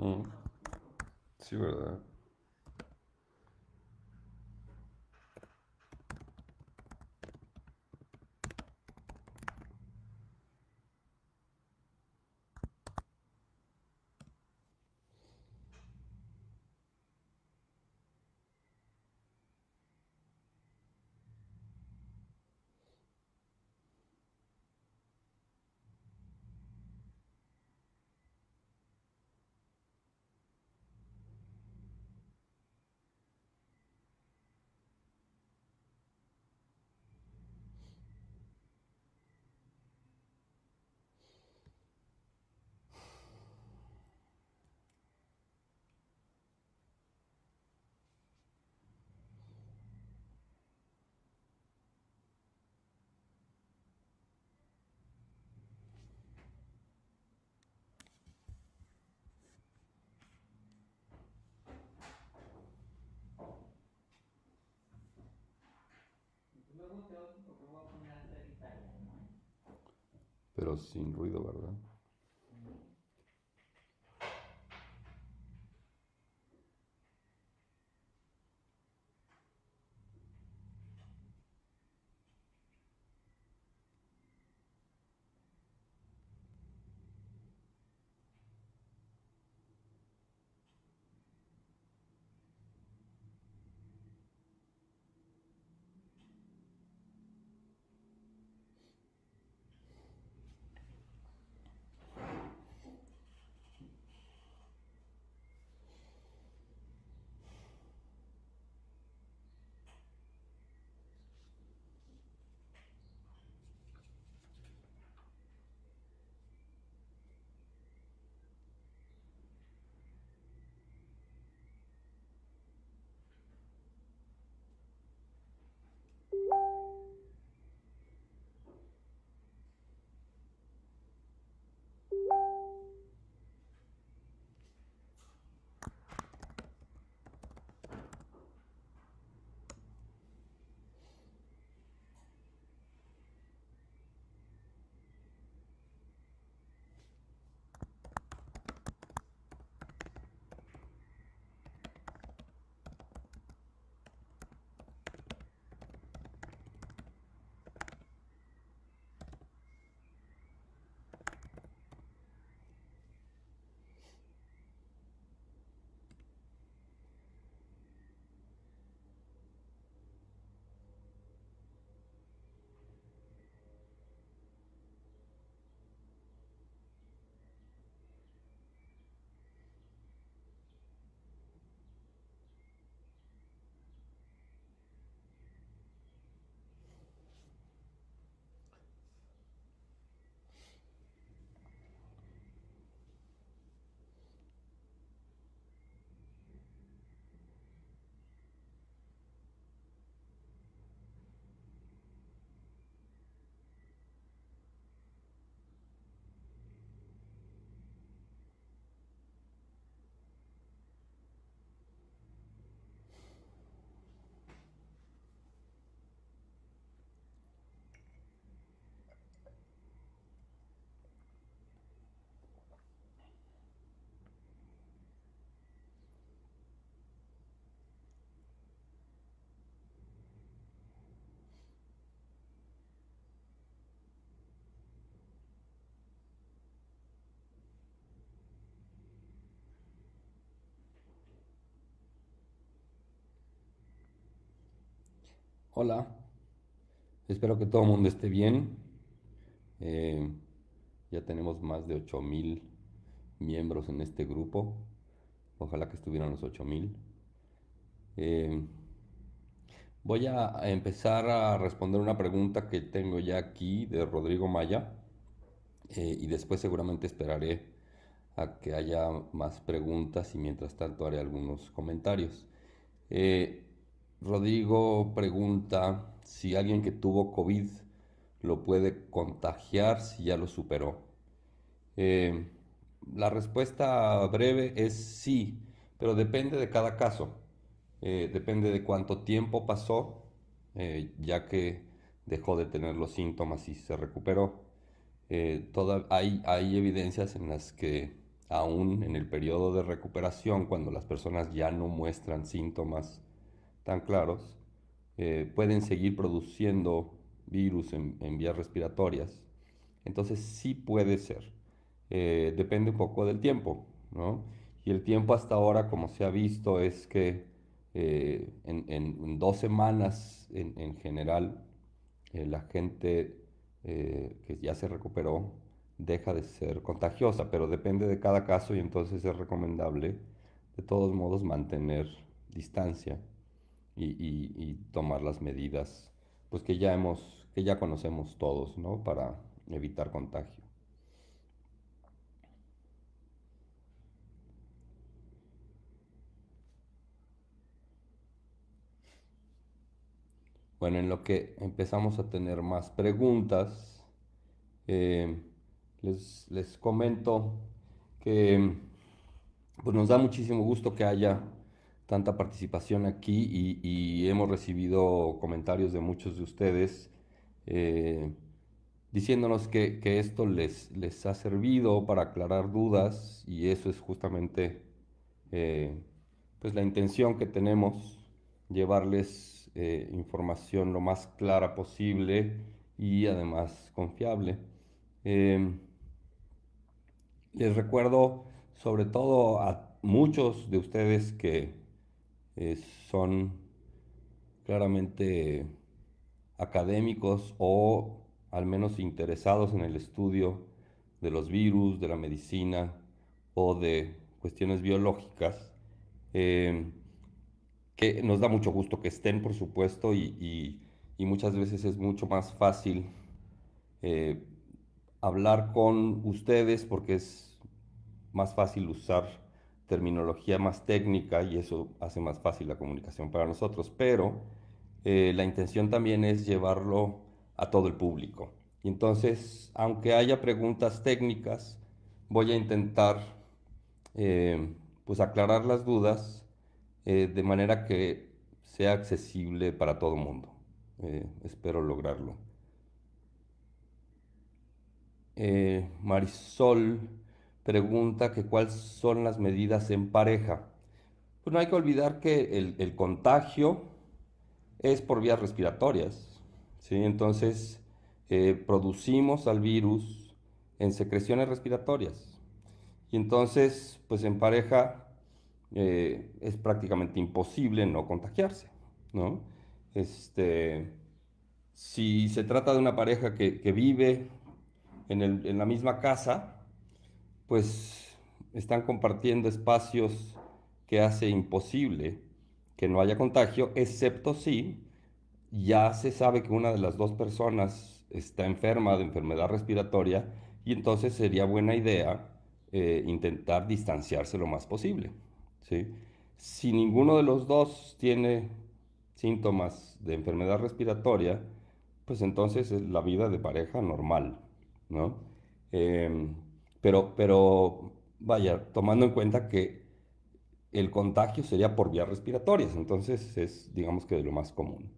嗯，是的。Pero sin ruido, ¿verdad? Hola, espero que todo el mundo esté bien. Eh, ya tenemos más de 8000 miembros en este grupo. Ojalá que estuvieran los 8000. Eh, voy a empezar a responder una pregunta que tengo ya aquí de Rodrigo Maya. Eh, y después seguramente esperaré a que haya más preguntas y mientras tanto haré algunos comentarios. Rodrigo pregunta si alguien que tuvo COVID lo puede contagiar si ya lo superó. Eh, la respuesta breve es sí, pero depende de cada caso. Eh, depende de cuánto tiempo pasó, eh, ya que dejó de tener los síntomas y se recuperó. hay, hay evidencias en las que aún en el periodo de recuperación, cuando las personas ya no muestran síntomas, tan claros, eh, pueden seguir produciendo virus en, vías respiratorias. Entonces sí puede ser. Eh, depende un poco del tiempo, ¿no? Y el tiempo hasta ahora, como se ha visto, es que eh, en, dos semanas en general la gente que ya se recuperó deja de ser contagiosa, pero depende de cada caso y entonces es recomendable de todos modos mantener distancia y, tomar las medidas pues que ya hemos, que ya conocemos todos, ¿no? Para evitar contagio. Bueno, en lo que empezamos a tener más preguntas, eh, les, les, comento que pues nos da muchísimo gusto que haya tanta participación aquí y, hemos recibido comentarios de muchos de ustedes eh, diciéndonos que, esto les, ha servido para aclarar dudas y eso es justamente eh, pues la intención que tenemos, llevarles eh, información lo más clara posible y además confiable. Em, les recuerdo sobre todo a muchos de ustedes que eh, son claramente académicos o al menos interesados en el estudio de los virus, de la medicina o de cuestiones biológicas, eh, que nos da mucho gusto que estén, por supuesto, y, muchas veces es mucho más fácil eh, hablar con ustedes porque es más fácil usar terminología más técnica y eso hace más fácil la comunicación para nosotros, pero eh, la intención también es llevarlo a todo el público. Y entonces, aunque haya preguntas técnicas, voy a intentar eh, pues aclarar las dudas eh, de manera que sea accesible para todo el mundo. espero lograrlo. Marisol pregunta que cuáles son las medidas en pareja. Pues no hay que olvidar que el, contagio es por vías respiratorias, ¿sí? Entonces, eh, producimos al virus en secreciones respiratorias. Y entonces, pues en pareja eh, es prácticamente imposible no contagiarse, ¿no? Este, si se trata de una pareja que, vive en, en la misma casa, pues están compartiendo espacios que hace imposible que no haya contagio, excepto si ya se sabe que una de las dos personas está enferma de enfermedad respiratoria y entonces sería buena idea eh, intentar distanciarse lo más posible. ¿sí? Si ninguno de los dos tiene síntomas de enfermedad respiratoria, pues entonces es la vida de pareja normal, ¿no? Em, pero, vaya, tomando en cuenta que el contagio sería por vías respiratorias, entonces es, digamos que, de lo más común.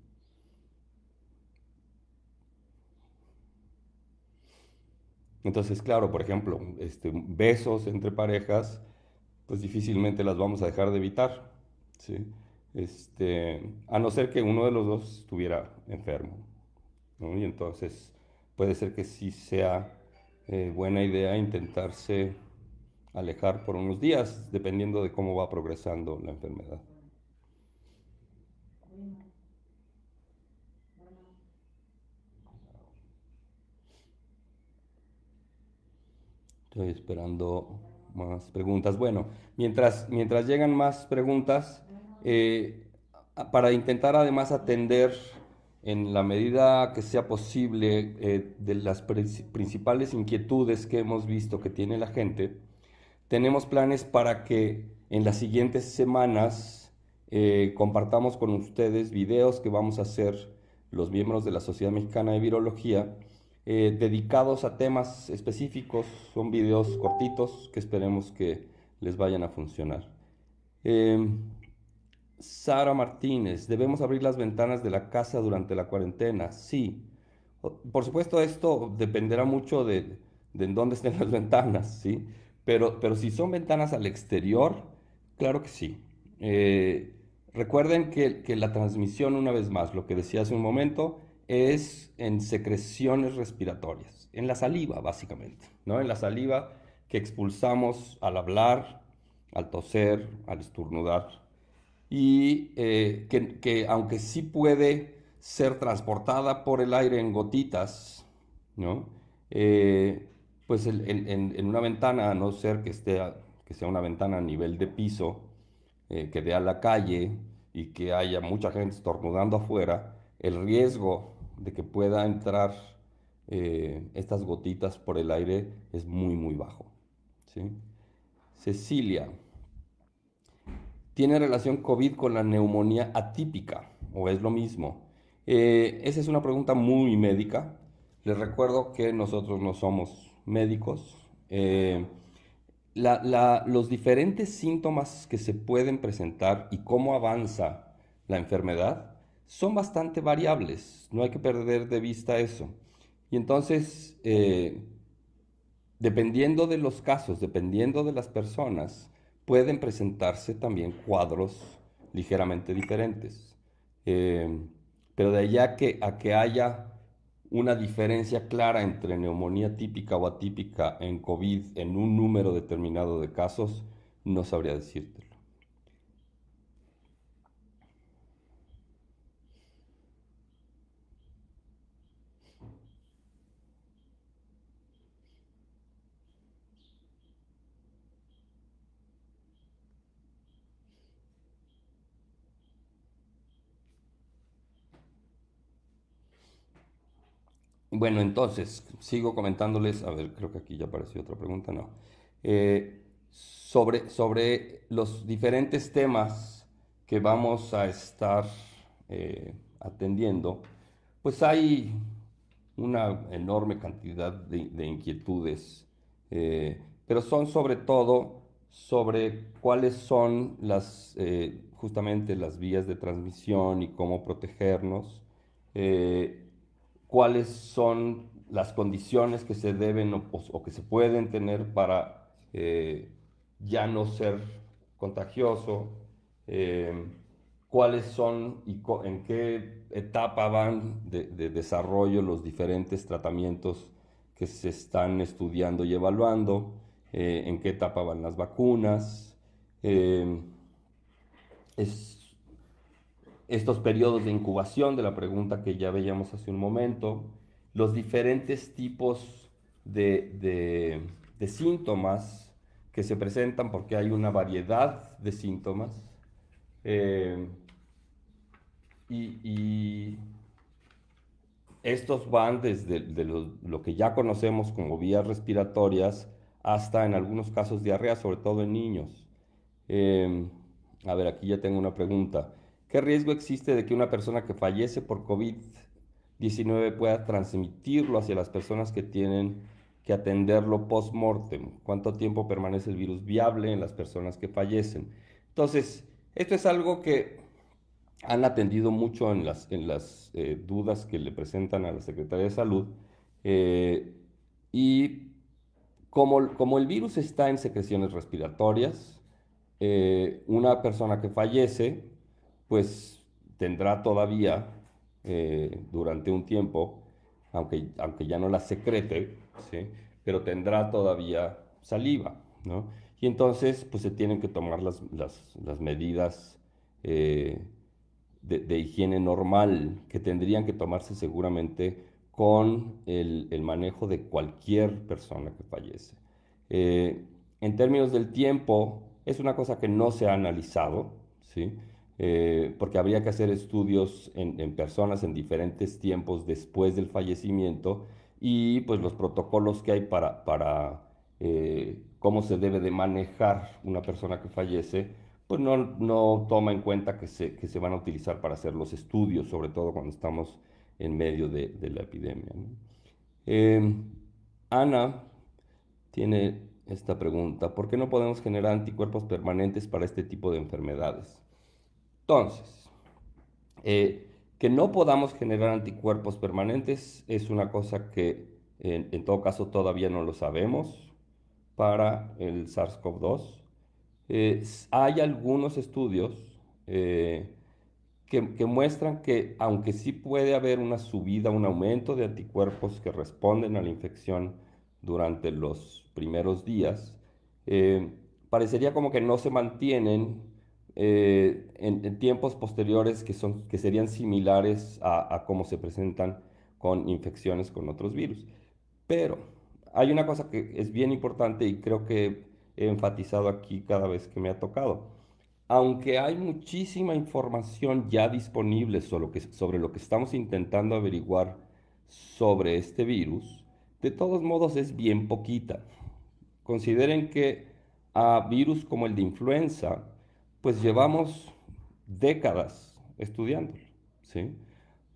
Entonces, claro, por ejemplo, este, besos entre parejas, pues difícilmente las vamos a dejar de evitar, este, a no ser que uno de los dos estuviera enfermo. Y entonces puede ser que sí sea eh, buena idea intentarse alejar por unos días, dependiendo de cómo va progresando la enfermedad. Estoy esperando más preguntas. Bueno, mientras, mientras llegan más preguntas, eh, para intentar además atender en la medida que sea posible, eh, de las principales inquietudes que hemos visto que tiene la gente, tenemos planes para que en las siguientes semanas eh, compartamos con ustedes videos que vamos a hacer los miembros de la Sociedad Mexicana de Virología eh, dedicados a temas específicos. Son videos cortitos que esperemos que les vayan a funcionar. Em, Sara Martínez, debemos abrir las ventanas de la casa durante la cuarentena. Sí. Por supuesto, esto dependerá mucho de, en dónde estén las ventanas, ¿sí? Pero, pero si son ventanas al exterior, claro que sí. Eh, recuerden que, que la transmisión, una vez más, lo que decía hace un momento, es en secreciones respiratorias, en la saliva básicamente, ¿no? En la saliva que expulsamos al hablar, al toser, al estornudar y eh, que, aunque sí puede ser transportada por el aire en gotitas, ¿no? Eh, pues en, una ventana, a no ser que, esté, que sea una ventana a nivel de piso, eh, que dé a la calle y que haya mucha gente estornudando afuera, el riesgo de que pueda entrar estas gotitas por el aire es muy, muy bajo. ¿sí? Cecilia. ¿Tiene relación COVID con la neumonía atípica o es lo mismo? Eh, esa es una pregunta muy médica. Les recuerdo que nosotros no somos médicos. Eh, los diferentes síntomas que se pueden presentar y cómo avanza la enfermedad son bastante variables. No hay que perder de vista eso. Y entonces, eh, dependiendo de los casos, dependiendo de las personas, pueden presentarse también cuadros ligeramente diferentes. Eh, pero de allá que, a que haya una diferencia clara entre neumonía típica o atípica en COVID en un número determinado de casos, no sabría decírtelo. Bueno, entonces, sigo comentándoles, a ver, creo que aquí ya apareció otra pregunta, no. Eh, sobre, sobre los diferentes temas que vamos a estar eh, atendiendo, pues hay una enorme cantidad de, inquietudes, eh, pero son sobre todo sobre cuáles son las, justamente las vías de transmisión y cómo protegernos cuáles son las condiciones que se deben o, que se pueden tener para eh, ya no ser contagioso, eh, cuáles son y en qué etapa van de, desarrollo los diferentes tratamientos que se están estudiando y evaluando, eh, en qué etapa van las vacunas estos periodos de incubación de la pregunta que ya veíamos hace un momento, los diferentes tipos de, síntomas que se presentan, porque hay una variedad de síntomas, eh, y, estos van desde de lo, que ya conocemos como vías respiratorias hasta en algunos casos diarrea, sobre todo en niños. Eh, a ver, aquí ya tengo una pregunta. ¿Qué riesgo existe de que una persona que fallece por COVID-19 pueda transmitirlo hacia las personas que tienen que atenderlo post-mortem? ¿Cuánto tiempo permanece el virus viable en las personas que fallecen? Entonces, esto es algo que han atendido mucho en las, en las eh, dudas que le presentan a la Secretaría de Salud. Eh, y como, como, el virus está en secreciones respiratorias, eh, una persona que fallece pues tendrá todavía eh, durante un tiempo, aunque, aunque ya no la secrete, ¿sí? pero tendrá todavía saliva, ¿no? Y entonces, pues se tienen que tomar las, medidas eh, de, higiene normal que tendrían que tomarse seguramente con el, manejo de cualquier persona que fallece. Eh, en términos del tiempo, es una cosa que no se ha analizado, ¿sí? Eh, porque habría que hacer estudios en, personas en diferentes tiempos después del fallecimiento y pues los protocolos que hay para, eh, cómo se debe de manejar una persona que fallece, pues no, toma en cuenta que se, van a utilizar para hacer los estudios, sobre todo cuando estamos en medio de, la epidemia. Em, Ana tiene esta pregunta, ¿por qué no podemos generar anticuerpos permanentes para este tipo de enfermedades? Entonces, eh, que no podamos generar anticuerpos permanentes es una cosa que en, todo caso todavía no lo sabemos para el SARS-CoV-2. Eh, hay algunos estudios eh, que, muestran que aunque sí puede haber una subida, un aumento de anticuerpos que responden a la infección durante los primeros días, parecería como que no se mantienen eh, en, tiempos posteriores que, son, que serían similares a, cómo se presentan con infecciones con otros virus. Pero hay una cosa que es bien importante y creo que he enfatizado aquí cada vez que me ha tocado. Aunque hay muchísima información ya disponible sobre lo que, sobre lo que estamos intentando averiguar sobre este virus, de todos modos es bien poquita. Consideren que a virus como el de influenza, pues llevamos décadas estudiándolo.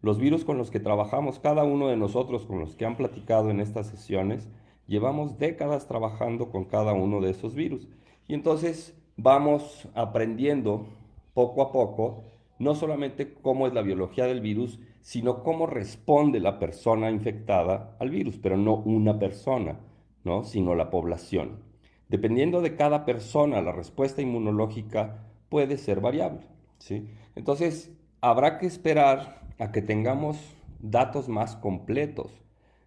Los virus con los que trabajamos, cada uno de nosotros con los que han platicado en estas sesiones, llevamos décadas trabajando con cada uno de esos virus. Y entonces vamos aprendiendo poco a poco, no solamente cómo es la biología del virus, sino cómo responde la persona infectada al virus, pero no una persona, ¿no? sino la población. Dependiendo de cada persona, la respuesta inmunológica puede ser variable. ¿sí? Entonces, habrá que esperar a que tengamos datos más completos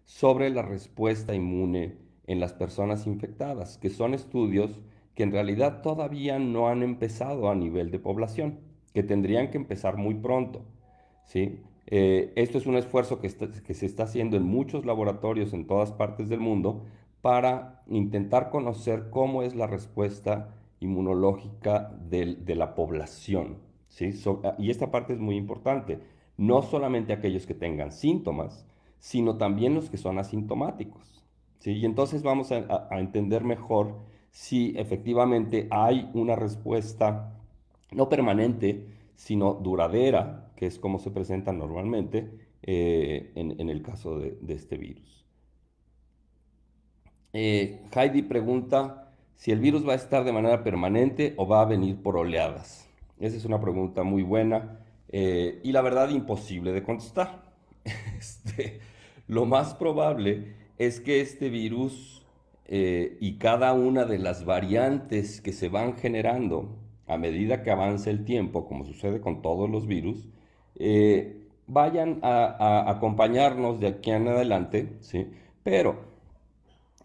sobre la respuesta inmune en las personas infectadas, que son estudios que en realidad todavía no han empezado a nivel de población, que tendrían que empezar muy pronto. ¿sí? Eh, esto es un esfuerzo que, que se está haciendo en muchos laboratorios en todas partes del mundo para intentar conocer cómo es la respuesta inmunológica de, la población. ¿sí? Ah, y esta parte es muy importante. No solamente aquellos que tengan síntomas, sino también los que son asintomáticos. ¿sí? Y entonces vamos a, entender mejor si efectivamente hay una respuesta no permanente, sino duradera, que es como se presenta normalmente eh, en, el caso de, este virus. Eh, Heidi pregunta, si el virus va a estar de manera permanente o va a venir por oleadas. Esa es una pregunta muy buena eh, y la verdad imposible de contestar. Este, lo más probable es que este virus eh, y cada una de las variantes que se van generando a medida que avance el tiempo, como sucede con todos los virus, eh, vayan a, a, acompañarnos de aquí en adelante, ¿sí? Pero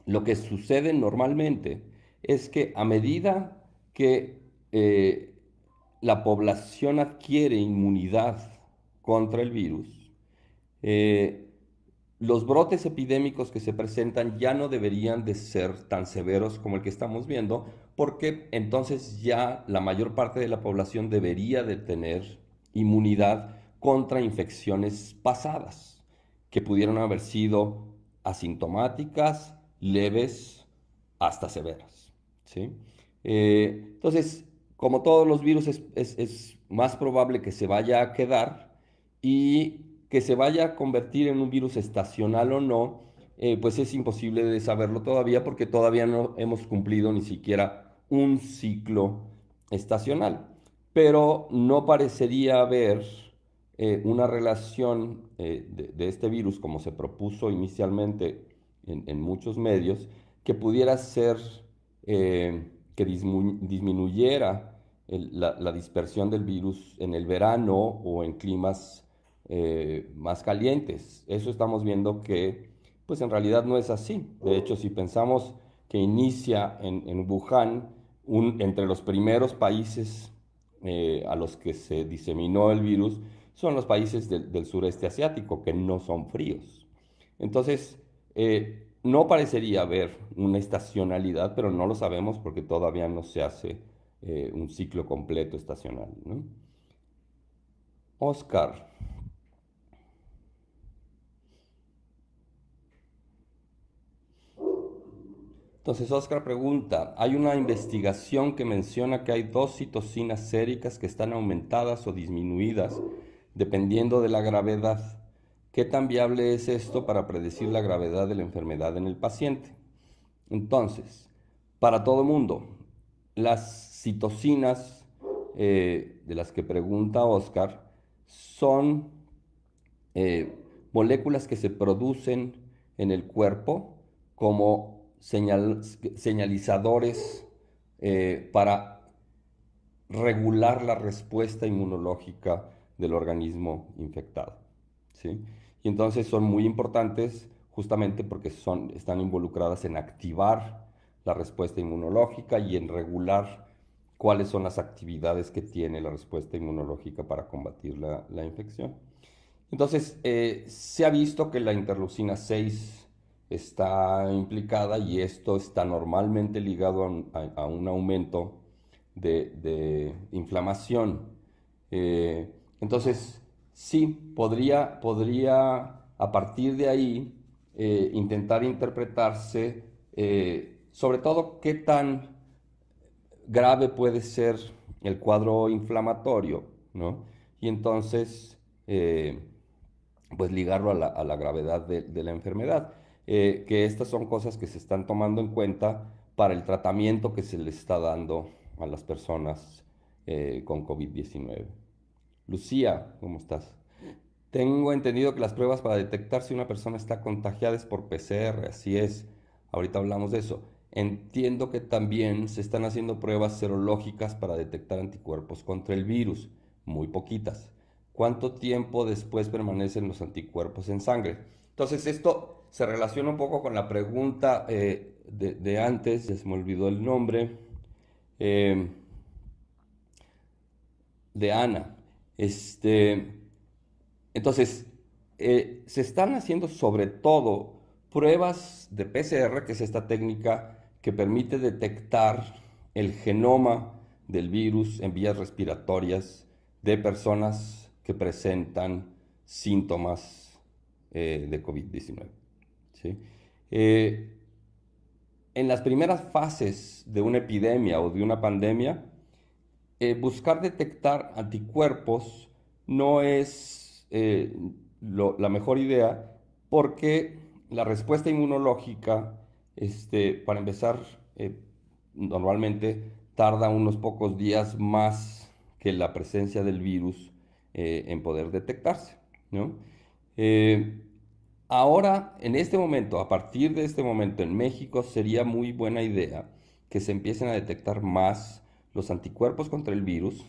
lo que sucede normalmente es que a medida que eh, la población adquiere inmunidad contra el virus, eh, los brotes epidémicos que se presentan ya no deberían de ser tan severos como el que estamos viendo, porque entonces ya la mayor parte de la población debería de tener inmunidad contra infecciones pasadas, que pudieron haber sido asintomáticas, leves, hasta severas. Eh, entonces, como todos los virus, es, más probable que se vaya a quedar y que se vaya a convertir en un virus estacional o no, eh, pues es imposible de saberlo todavía porque todavía no hemos cumplido ni siquiera un ciclo estacional. Pero no parecería haber eh, una relación de, este virus, como se propuso inicialmente en, en muchos medios, que pudiera ser eh, que disminuyera la, dispersión del virus en el verano o en climas eh, más calientes. Eso estamos viendo que, pues en realidad no es así. De hecho, si pensamos que inicia en, Wuhan, un, entre los primeros países eh, a los que se diseminó el virus, son los países del sureste asiático, que no son fríos. Entonces, no parecería haber una estacionalidad, pero no lo sabemos porque todavía no se hace eh, un ciclo completo estacional. Oscar. Entonces Oscar pregunta, hay una investigación que menciona que hay dos citocinas séricas que están aumentadas o disminuidas dependiendo de la gravedad. ¿Qué tan viable es esto para predecir la gravedad de la enfermedad en el paciente? Entonces, para todo mundo, las citocinas eh, de las que pregunta Oscar son eh, moléculas que se producen en el cuerpo como señalizadores eh, para regular la respuesta inmunológica del organismo infectado. ¿sí? Y entonces son muy importantes justamente porque son, están involucradas en activar la respuesta inmunológica y en regular cuáles son las actividades que tiene la respuesta inmunológica para combatir la, infección. Entonces, eh, se ha visto que la interleucina 6 está implicada y esto está normalmente ligado a un, aumento de, inflamación. Eh, entonces, sí, podría, podría a partir de ahí eh, intentar interpretarse eh, sobre todo qué tan grave puede ser el cuadro inflamatorio, ¿no? Y entonces, eh, pues ligarlo a la, gravedad de, de, la enfermedad, que estas son cosas que se están tomando en cuenta para el tratamiento que se le está dando a las personas con COVID-19. Lucía, ¿cómo estás? Tengo entendido que las pruebas para detectar si una persona está contagiada es por PCR, así es. Ahorita hablamos de eso. Entiendo que también se están haciendo pruebas serológicas para detectar anticuerpos contra el virus, muy poquitas. ¿Cuánto tiempo después permanecen los anticuerpos en sangre? Entonces esto se relaciona un poco con la pregunta eh, de, antes, ya se me olvidó el nombre, eh, de Ana. Este, entonces, eh, se están haciendo sobre todo pruebas de PCR, que es esta técnica que permite detectar el genoma del virus en vías respiratorias de personas que presentan síntomas eh, de COVID-19. Eh, en las primeras fases de una epidemia o de una pandemia, eh, buscar detectar anticuerpos no es eh, la mejor idea porque la respuesta inmunológica, este, para empezar, eh, normalmente tarda unos pocos días más que la presencia del virus en poder detectarse. ahora, en este momento, a partir de este momento en México, sería muy buena idea que se empiecen a detectar más los anticuerpos contra el virus,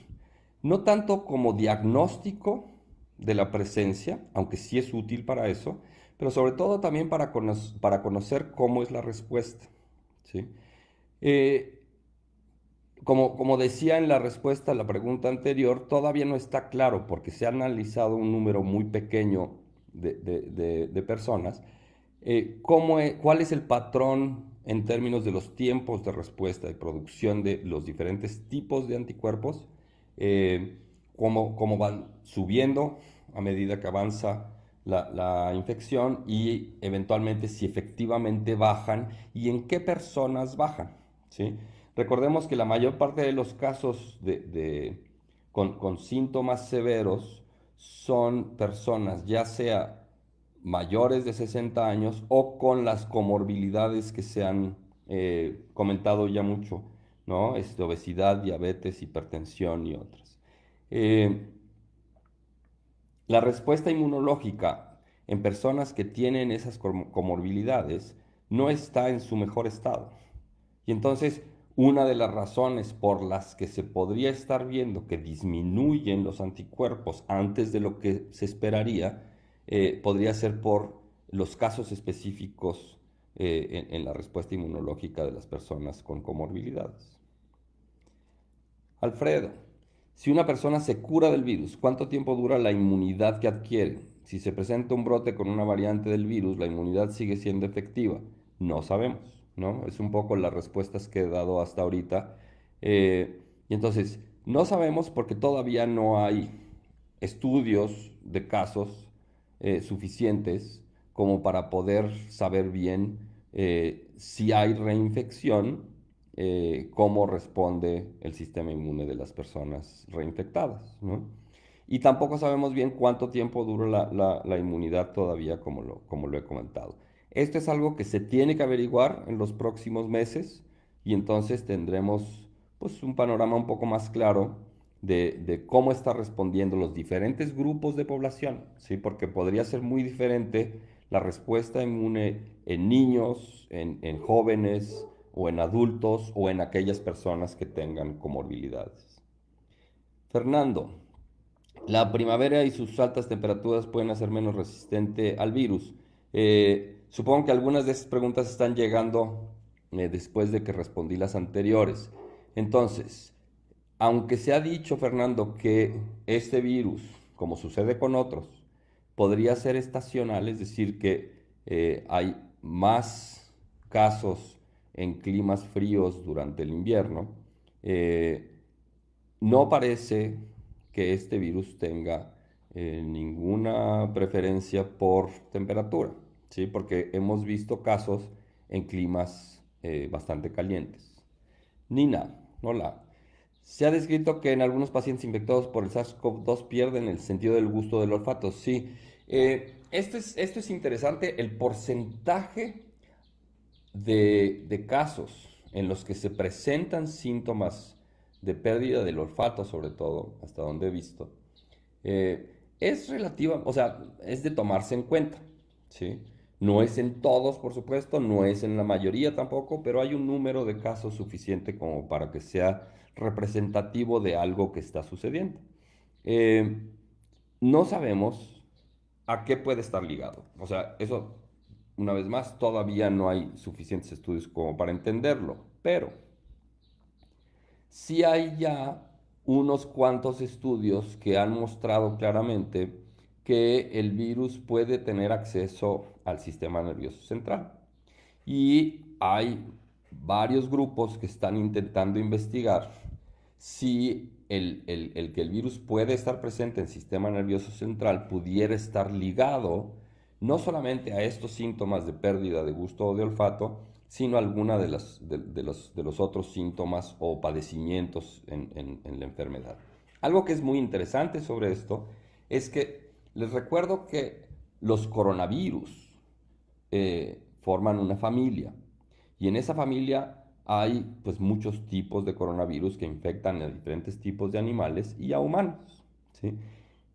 no tanto como diagnóstico de la presencia, aunque sí es útil para eso, pero sobre todo también para, para conocer cómo es la respuesta. ¿sí? Eh, como, como, decía en la respuesta a la pregunta anterior, todavía no está claro porque se ha analizado un número muy pequeño de, de, personas, eh, cómo e-, cuál es el patrón en términos de los tiempos de respuesta y producción de los diferentes tipos de anticuerpos, eh, cómo, van subiendo a medida que avanza la, infección y eventualmente si efectivamente bajan y en qué personas bajan. ¿sí? Recordemos que la mayor parte de los casos de, con, con síntomas severos son personas, ya sea mayores de 60 años o con las comorbilidades que se han eh, comentado ya mucho, ¿no? Este, obesidad, diabetes, hipertensión y otras. Eh, la respuesta inmunológica en personas que tienen esas comorbilidades no está en su mejor estado. Y entonces, una de las razones por las que se podría estar viendo que disminuyen los anticuerpos antes de lo que se esperaría eh, podría ser por los casos específicos eh, en, la respuesta inmunológica de las personas con comorbilidades. Alfredo, si una persona se cura del virus, ¿cuánto tiempo dura la inmunidad que adquiere? Si se presenta un brote con una variante del virus, ¿la inmunidad sigue siendo efectiva? No sabemos, ¿no? Es un poco las respuestas que he dado hasta ahorita. Eh, y entonces, no sabemos porque todavía no hay estudios de casos eh, suficientes como para poder saber bien eh, si hay reinfección, eh, cómo responde el sistema inmune de las personas reinfectadas. Y tampoco sabemos bien cuánto tiempo dura la, inmunidad todavía, como lo, como lo he comentado. Esto es algo que se tiene que averiguar en los próximos meses y entonces tendremos pues, un panorama un poco más claro de, cómo está respondiendo los diferentes grupos de población, ¿sí? porque podría ser muy diferente la respuesta inmune en niños, en, jóvenes o en adultos o en aquellas personas que tengan comorbilidades. Fernando, la primavera y sus altas temperaturas pueden hacer menos resistente al virus. Eh, supongo que algunas de esas preguntas están llegando eh, después de que respondí las anteriores. Entonces, aunque se ha dicho, Fernando, que este virus, como sucede con otros, podría ser estacional, es decir, que eh, hay más casos en climas fríos durante el invierno, eh, no parece que este virus tenga eh, ninguna preferencia por temperatura, ¿sí? porque hemos visto casos en climas bastante calientes. Nina, hola. Se ha descrito que en algunos pacientes infectados por el SARS-CoV-2 pierden el sentido del gusto del olfato. Sí, eh, esto, es, esto es interesante, el porcentaje de, casos en los que se presentan síntomas de pérdida del olfato, sobre todo, hasta donde he visto, eh, es relativa, o sea, es de tomarse en cuenta, ¿sí? No es en todos, por supuesto, no es en la mayoría tampoco, pero hay un número de casos suficiente como para que sea representativo de algo que está sucediendo. Eh, no sabemos a qué puede estar ligado. O sea, eso, una vez más, todavía no hay suficientes estudios como para entenderlo, pero sí hay ya unos cuantos estudios que han mostrado claramente que el virus puede tener acceso al sistema nervioso central. Y hay varios grupos que están intentando investigar si el, que el virus puede estar presente en el sistema nervioso central pudiera estar ligado no solamente a estos síntomas de pérdida de gusto o de olfato, sino a alguna de, las, los, de los, otros síntomas o padecimientos en, la enfermedad. Algo que es muy interesante sobre esto es que les recuerdo que los coronavirus eh, forman una familia y en esa familia hay pues muchos tipos de coronavirus que infectan a diferentes tipos de animales y a humanos. ¿sí?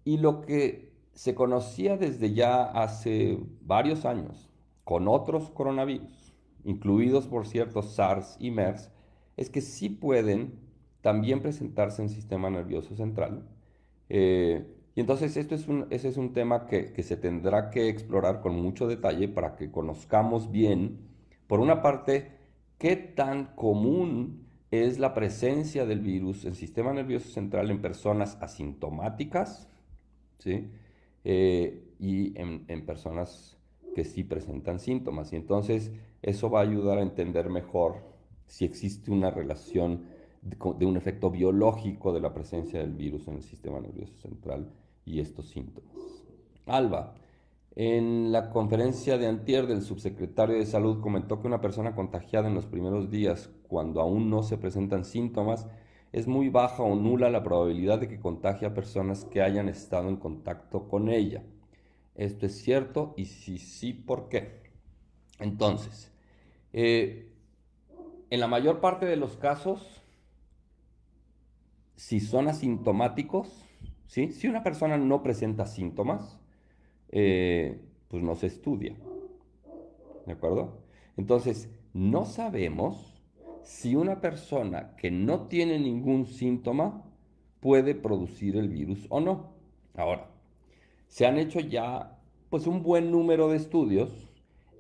Y lo que se conocía desde ya hace varios años con otros coronavirus, incluidos por cierto SARS y MERS, es que sí pueden también presentarse en sistema nervioso central. Eh, y entonces esto es ese es un tema que, que se tendrá que explorar con mucho detalle para que conozcamos bien, por una parte, qué tan común es la presencia del virus en el sistema nervioso central en personas asintomáticas eh, y en, personas que sí presentan síntomas. Y entonces eso va a ayudar a entender mejor si existe una relación de un efecto biológico de la presencia del virus en el sistema nervioso central y estos síntomas. Alba, en la conferencia de antier del subsecretario de Salud comentó que una persona contagiada en los primeros días, cuando aún no se presentan síntomas, es muy baja o nula la probabilidad de que contagie a personas que hayan estado en contacto con ella. ¿Esto es cierto? Y si sí, ¿por qué? Entonces, eh, en la mayor parte de los casos, si son asintomáticos, si una persona no presenta síntomas, eh, pues no se estudia. ¿De acuerdo? Entonces, no sabemos si una persona que no tiene ningún síntoma puede producir el virus o no. Ahora, se han hecho ya pues un buen número de estudios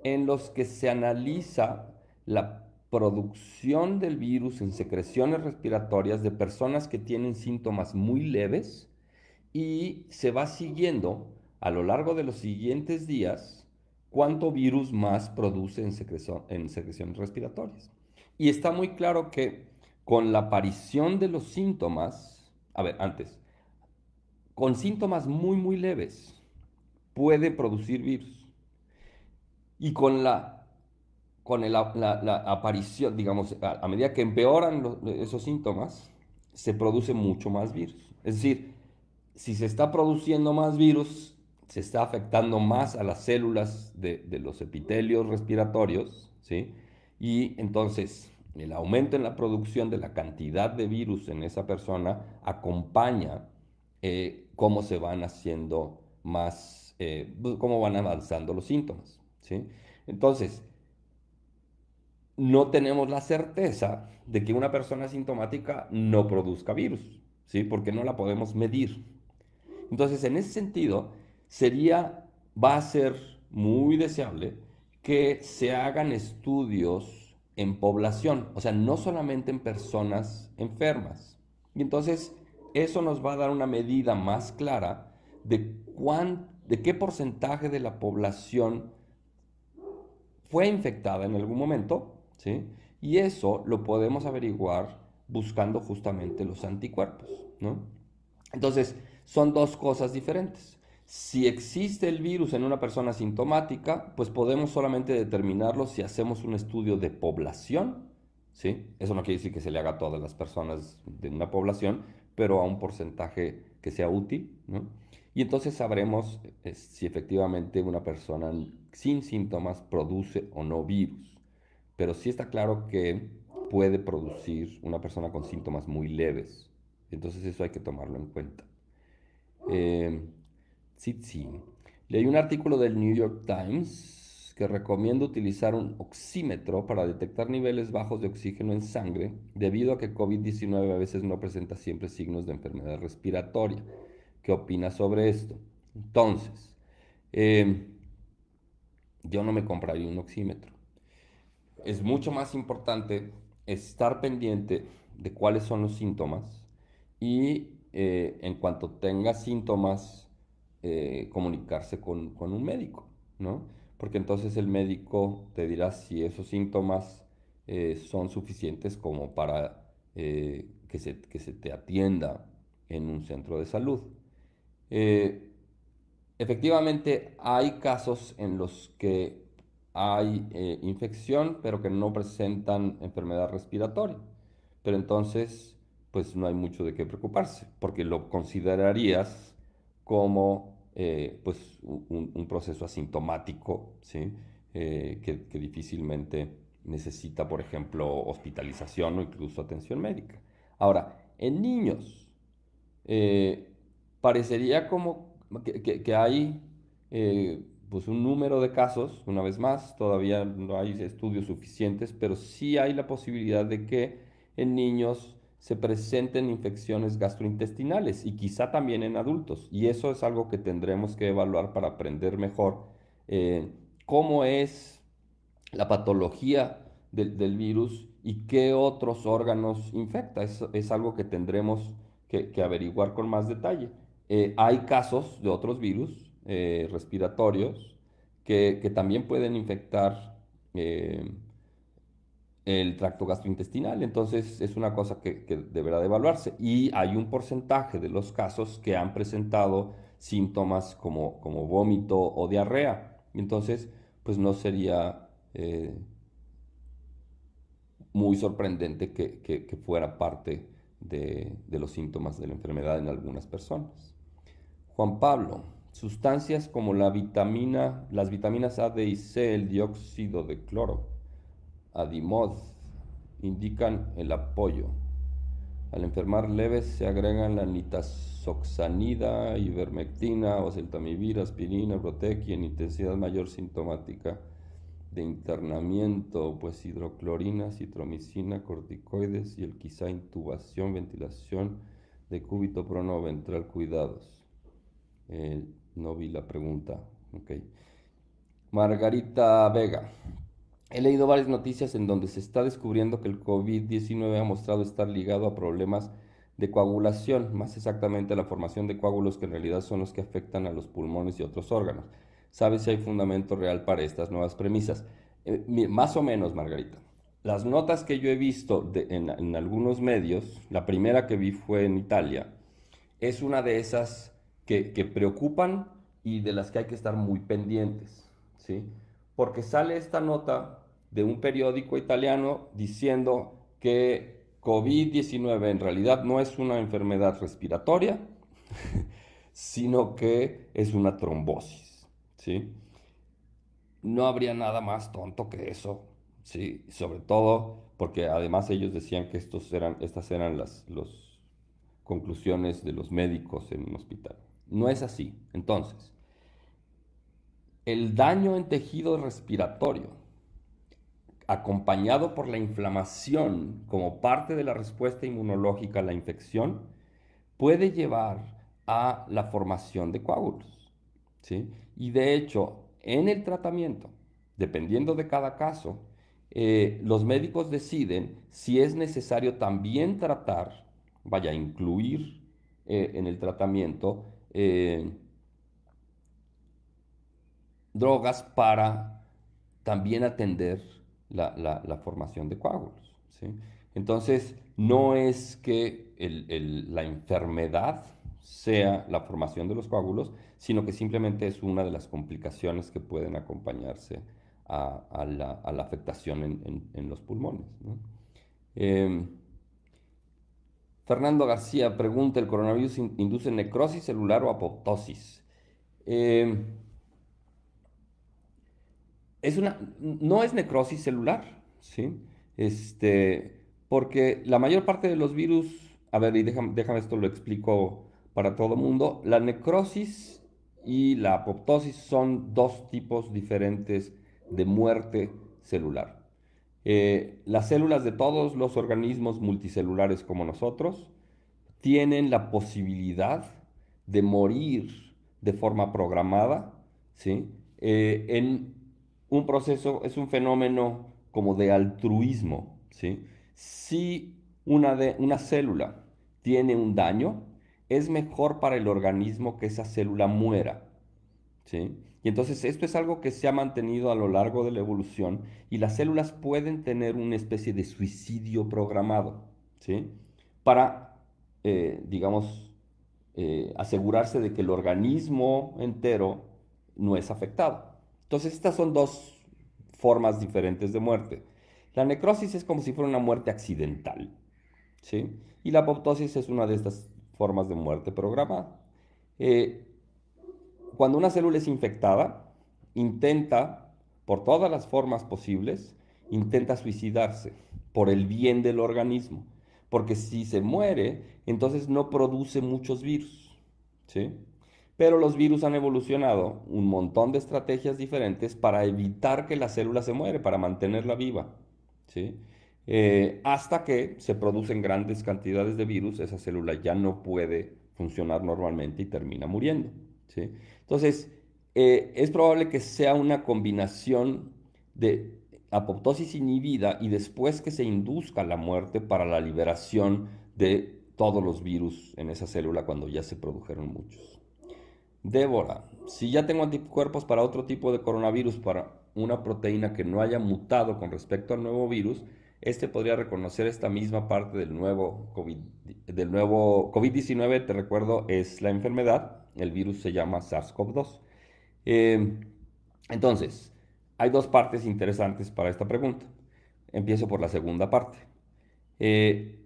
en los que se analiza la producción del virus en secreciones respiratorias de personas que tienen síntomas muy leves y se va siguiendo a lo largo de los siguientes días cuánto virus más produce en, secreción, en secreciones respiratorias. Y está muy claro que con la aparición de los síntomas, a ver, antes, con síntomas muy, muy leves, puede producir virus. Y con la, con la, aparición, digamos, a, medida que empeoran esos síntomas, se produce mucho más virus. Es decir, si se está produciendo más virus, se está afectando más a las células de, los epitelios respiratorios, ¿sí? Y entonces el aumento en la producción de la cantidad de virus en esa persona acompaña eh, cómo se van haciendo más, eh, pues, cómo van avanzando los síntomas, ¿sí? Entonces, no tenemos la certeza de que una persona sintomática no produzca virus, ¿sí? Porque no la podemos medir. Entonces, en ese sentido, sería, va a ser muy deseable que se hagan estudios en población, o sea, no solamente en personas enfermas. Y entonces eso nos va a dar una medida más clara de, cuán, de qué porcentaje de la población fue infectada en algún momento, ¿sí? Y eso lo podemos averiguar buscando justamente los anticuerpos, ¿no? Entonces, son dos cosas diferentes. Si existe el virus en una persona sintomática, pues podemos solamente determinarlo si hacemos un estudio de población, ¿sí? Eso no quiere decir que se le haga a todas las personas de una población, pero a un porcentaje que sea útil, ¿no? Y entonces sabremos eh, si efectivamente una persona sin síntomas produce o no virus. Pero sí está claro que puede producir una persona con síntomas muy leves. Entonces eso hay que tomarlo en cuenta. Eh, sí. Leí un artículo del New York Times que recomienda utilizar un oxímetro para detectar niveles bajos de oxígeno en sangre debido a que COVID-19 a veces no presenta siempre signos de enfermedad respiratoria. ¿Qué opina sobre esto? Entonces, eh, yo no me compraría un oxímetro. Es mucho más importante estar pendiente de cuáles son los síntomas y eh, en cuanto tenga síntomas, eh, comunicarse con, un médico, ¿no? Porque entonces el médico te dirá si esos síntomas eh, son suficientes como para eh, que, se, que, se, te atienda en un centro de salud. efectivamente, hay casos en los que hay infección, pero que no presentan enfermedad respiratoria. Pero entonces, pues no hay mucho de qué preocuparse, porque lo considerarías como eh, pues, un, proceso asintomático, ¿sí? Eh, que, difícilmente necesita, por ejemplo, hospitalización o incluso atención médica. Ahora, en niños, eh, parecería como que, hay pues un número de casos, una vez más, todavía no hay estudios suficientes, pero sí hay la posibilidad de que en niños se presenten infecciones gastrointestinales y quizá también en adultos. Y eso es algo que tendremos que evaluar para aprender mejor eh, cómo es la patología del, virus y qué otros órganos infecta. Es, es algo que tendremos que, averiguar con más detalle. Eh, hay casos de otros virus eh, respiratorios que, que, también pueden infectar el tracto gastrointestinal. Entonces es una cosa que, deberá de evaluarse. Y hay un porcentaje de los casos que han presentado síntomas como, como vómito o diarrea. Entonces, pues no sería eh, muy sorprendente que, fuera parte de, de los síntomas de la enfermedad en algunas personas. Juan Pablo, sustancias como la vitamina, las vitaminas A, D y C, el dióxido de cloro adimod indican el apoyo. Al enfermar leves se agregan la nitazoxanida, ivermectina, oseltamivir, aspirina, protequi en intensidad mayor sintomática de internamiento, pues hidroclorina, citromicina, corticoides y el quizá intubación, ventilación, de prono pronoventral, cuidados. Eh, no vi la pregunta. Okay. Margarita Vega, He leído varias noticias en donde se está descubriendo que el COVID-19 ha mostrado estar ligado a problemas de coagulación, más exactamente a la formación de coágulos que en realidad son los que afectan a los pulmones y otros órganos. ¿Sabes si hay fundamento real para estas nuevas premisas? Eh, más o menos, Margarita. Las notas que yo he visto en, en algunos medios, la primera que vi fue en Italia, es una de esas que, que, preocupan y de las que hay que estar muy pendientes, ¿sí? Porque sale esta nota de un periódico italiano diciendo que COVID-19 en realidad no es una enfermedad respiratoria, sino que es una trombosis. ¿sí? No habría nada más tonto que eso, ¿sí? sobre todo porque además ellos decían que estos eran, estas eran las conclusiones de los médicos en un hospital. No es así. Entonces, el daño en tejido respiratorio acompañado por la inflamación como parte de la respuesta inmunológica a la infección, puede llevar a la formación de coágulos. ¿sí? Y de hecho, en el tratamiento, dependiendo de cada caso, eh, los médicos deciden si es necesario también tratar, vaya, incluir eh, en el tratamiento eh, drogas para también atender la, formación de coágulos. Entonces, no es que la enfermedad sea la formación de los coágulos, sino que simplemente es una de las complicaciones que pueden acompañarse a, la, afectación en, los pulmones. Em, Fernando García pregunta, ¿el coronavirus induce necrosis celular o apoptosis? Em, una, no es necrosis celular, ¿sí? Este, porque la mayor parte de los virus, a ver, y déjame, esto lo explico para todo el mundo, la necrosis y la apoptosis son dos tipos diferentes de muerte celular. Eh, las células de todos los organismos multicelulares como nosotros tienen la posibilidad de morir de forma programada, ¿sí? Eh, en un proceso, es un fenómeno como de altruismo. ¿sí? Si una, de, una célula tiene un daño, es mejor para el organismo que esa célula muera. ¿sí? Y entonces esto es algo que se ha mantenido a lo largo de la evolución y las células pueden tener una especie de suicidio programado ¿sí? para, eh, digamos, eh, asegurarse de que el organismo entero no es afectado. Entonces, estas son dos formas diferentes de muerte. La necrosis es como si fuera una muerte accidental, ¿sí? Y la apoptosis es una de estas formas de muerte programada. Eh, cuando una célula es infectada, intenta, por todas las formas posibles, intenta suicidarse por el bien del organismo. Porque si se muere, entonces no produce muchos virus, ¿sí? Pero los virus han evolucionado un montón de estrategias diferentes para evitar que la célula se muere, para mantenerla viva. Eh, hasta que se producen grandes cantidades de virus, esa célula ya no puede funcionar normalmente y termina muriendo. Entonces, eh, es probable que sea una combinación de apoptosis inhibida y después que se induzca la muerte para la liberación de todos los virus en esa célula cuando ya se produjeron muchos. Débora, si ya tengo anticuerpos para otro tipo de coronavirus, para una proteína que no haya mutado con respecto al nuevo virus, este podría reconocer esta misma parte del nuevo COVID, del nuevo 19 te recuerdo, es la enfermedad, el virus se llama SARS-CoV-2. Em, entonces, hay dos partes interesantes para esta pregunta. Empiezo por la segunda parte. Eh,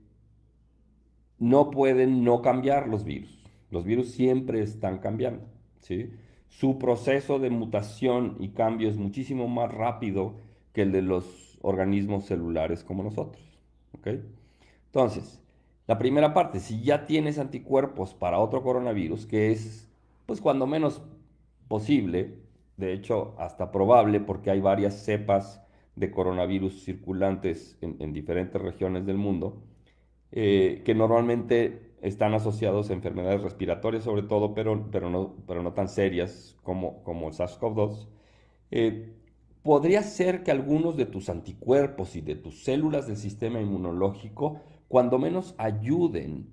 no pueden no cambiar los virus. Los virus siempre están cambiando. Su proceso de mutación y cambio es muchísimo más rápido que el de los organismos celulares como nosotros. Entonces, la primera parte, si ya tienes anticuerpos para otro coronavirus, que es, pues, cuando menos posible, de hecho, hasta probable, porque hay varias cepas de coronavirus circulantes en, diferentes regiones del mundo, eh, que normalmente están asociados a enfermedades respiratorias sobre todo, pero, pero, no, pero no tan serias como, como el SARS-CoV-2, eh, podría ser que algunos de tus anticuerpos y de tus células del sistema inmunológico, cuando menos ayuden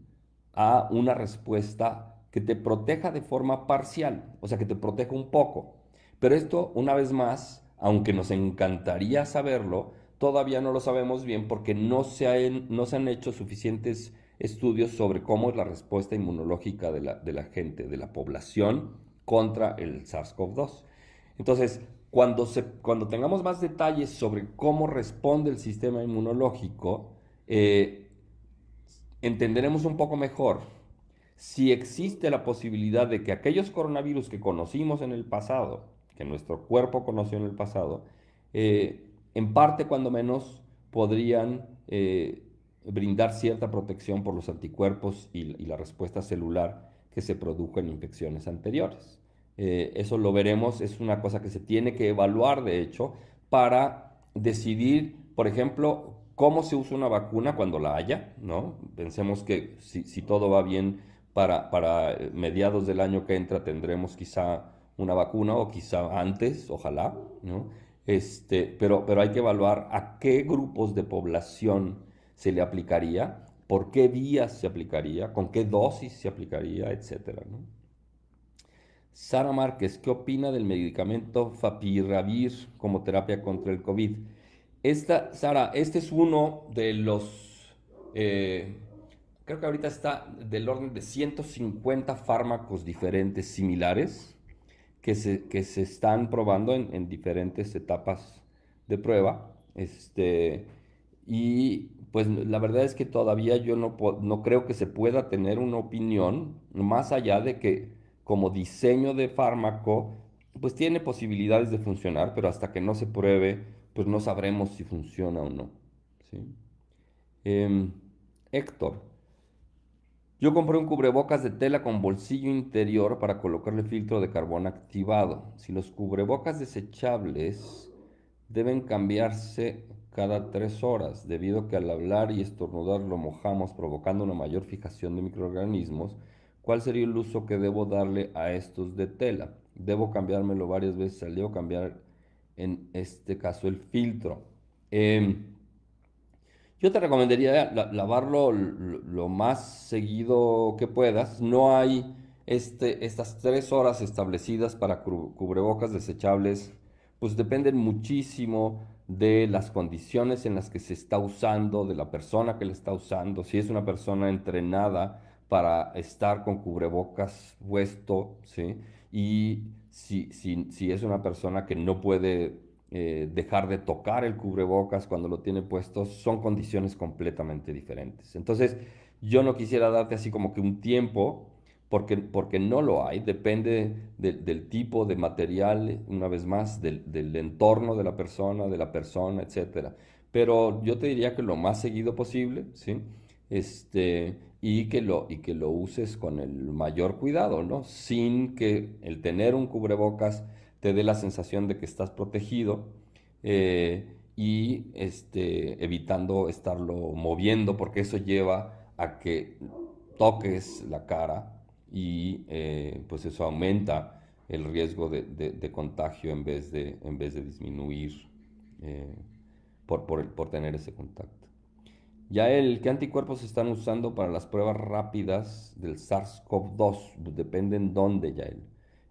a una respuesta que te proteja de forma parcial, o sea, que te proteja un poco. Pero esto, una vez más, aunque nos encantaría saberlo, todavía no lo sabemos bien porque no se han, no se han hecho suficientes estudios sobre cómo es la respuesta inmunológica de la, gente, de la población contra el SARS-CoV-2. Entonces, cuando, tengamos más detalles sobre cómo responde el sistema inmunológico, eh, entenderemos un poco mejor si existe la posibilidad de que aquellos coronavirus que conocimos en el pasado, que nuestro cuerpo conoció en el pasado, eh, en parte cuando menos podrían eh, brindar cierta protección por los anticuerpos y, la respuesta celular que se produjo en infecciones anteriores. Eh, eso lo veremos, es una cosa que se tiene que evaluar, de hecho, para decidir, por ejemplo, cómo se usa una vacuna cuando la haya, ¿no? Pensemos que si, todo va bien para, para, eh, mediados del año que entra tendremos quizá una vacuna o quizá antes, ojalá, ¿no? Este, pero, pero hay que evaluar a qué grupos de población se le aplicaría, por qué días se aplicaría, con qué dosis se aplicaría, etc. Sara Márquez, ¿qué opina del medicamento Fapirravir como terapia contra el COVID? Esta, Sara, este es uno de los, eh, creo que ahorita está del orden de 150 fármacos diferentes similares que se, están probando en, en diferentes etapas de prueba. Este, y pues la verdad es que todavía yo no, no creo que se pueda tener una opinión, más allá de que como diseño de fármaco, pues tiene posibilidades de funcionar, pero hasta que no se pruebe, pues no sabremos si funciona o no. Em, Héctor, yo compré un cubrebocas de tela con bolsillo interior para colocarle filtro de carbón activado. Si los cubrebocas desechables deben cambiarse cada tres horas, debido que al hablar y estornudar lo mojamos, provocando una mayor fijación de microorganismos. ¿Cuál sería el uso que debo darle a estos de tela? Debo cambiármelo varias veces al día cambiar en este caso el filtro. Em, yo te recomendaría lavarlo lo, más seguido que puedas. No hay este, estas tres horas establecidas para cubrebocas desechables, pues dependen muchísimo de las condiciones en las que se está usando, de la persona que le está usando, si es una persona entrenada para estar con cubrebocas puesto, ¿sí? Y si, si es una persona que no puede eh, dejar de tocar el cubrebocas cuando lo tiene puesto, son condiciones completamente diferentes. Entonces, yo no quisiera darte así como que un tiempo, porque, no lo hay, depende del tipo de material, una vez más, del, entorno de la persona, de la persona, etc. Pero yo te diría que lo más seguido posible, ¿sí? Este, y, que lo, y que lo uses con el mayor cuidado, ¿no? Sin que el tener un cubrebocas te dé la sensación de que estás protegido eh, y este, evitando estarlo moviendo, porque eso lleva a que toques la cara y eh, pues eso aumenta el riesgo de, contagio en vez de, en vez de disminuir eh, por, por, tener ese contacto. Ya el qué anticuerpos se están usando para las pruebas rápidas del SARS-CoV-2, pues depende en dónde, Yael.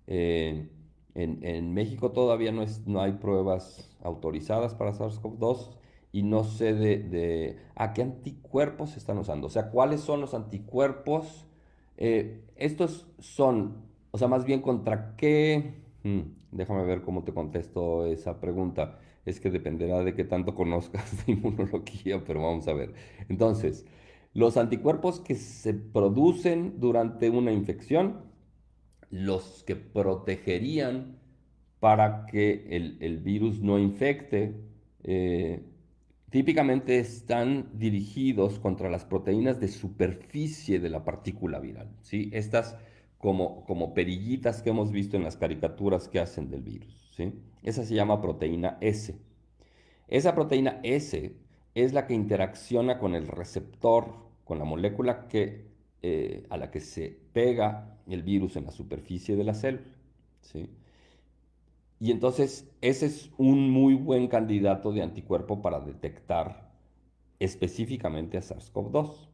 Eh, en, México todavía no, es, no hay pruebas autorizadas para SARS-CoV-2 y no sé de, a qué anticuerpos se están usando, o sea, cuáles son los anticuerpos estos son, o sea, más bien contra qué... Mm, déjame ver cómo te contesto esa pregunta. Es que dependerá de qué tanto conozcas de inmunología, pero vamos a ver. Entonces, los anticuerpos que se producen durante una infección, los que protegerían para que el, el virus no infecte, eh, típicamente están dirigidos contra las proteínas de superficie de la partícula viral, ¿sí? Estas como, como perillitas que hemos visto en las caricaturas que hacen del virus, ¿sí? Esa se llama proteína S. Esa proteína S es la que interacciona con el receptor, con la molécula que, eh, a la que se pega el virus en la superficie de la célula, ¿sí? Y entonces ese es un muy buen candidato de anticuerpo para detectar específicamente a SARS-CoV-2,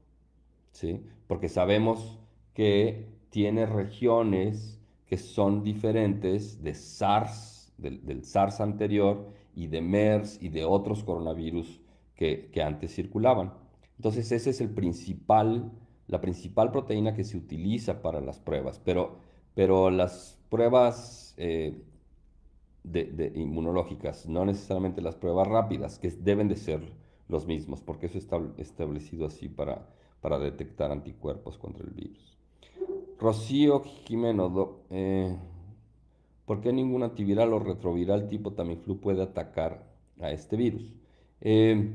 ¿sí? Porque sabemos que tiene regiones que son diferentes de SARS, del, SARS anterior y de MERS y de otros coronavirus que, antes circulaban. Entonces esa es el principal, la principal proteína que se utiliza para las pruebas, pero, pero las pruebas... Eh, de, inmunológicas, no necesariamente las pruebas rápidas, que deben de ser los mismos, porque eso está establecido así para, para detectar anticuerpos contra el virus. Rocío Jimeno, eh, ¿por qué ningún antiviral o retroviral tipo Tamiflu puede atacar a este virus? Eh,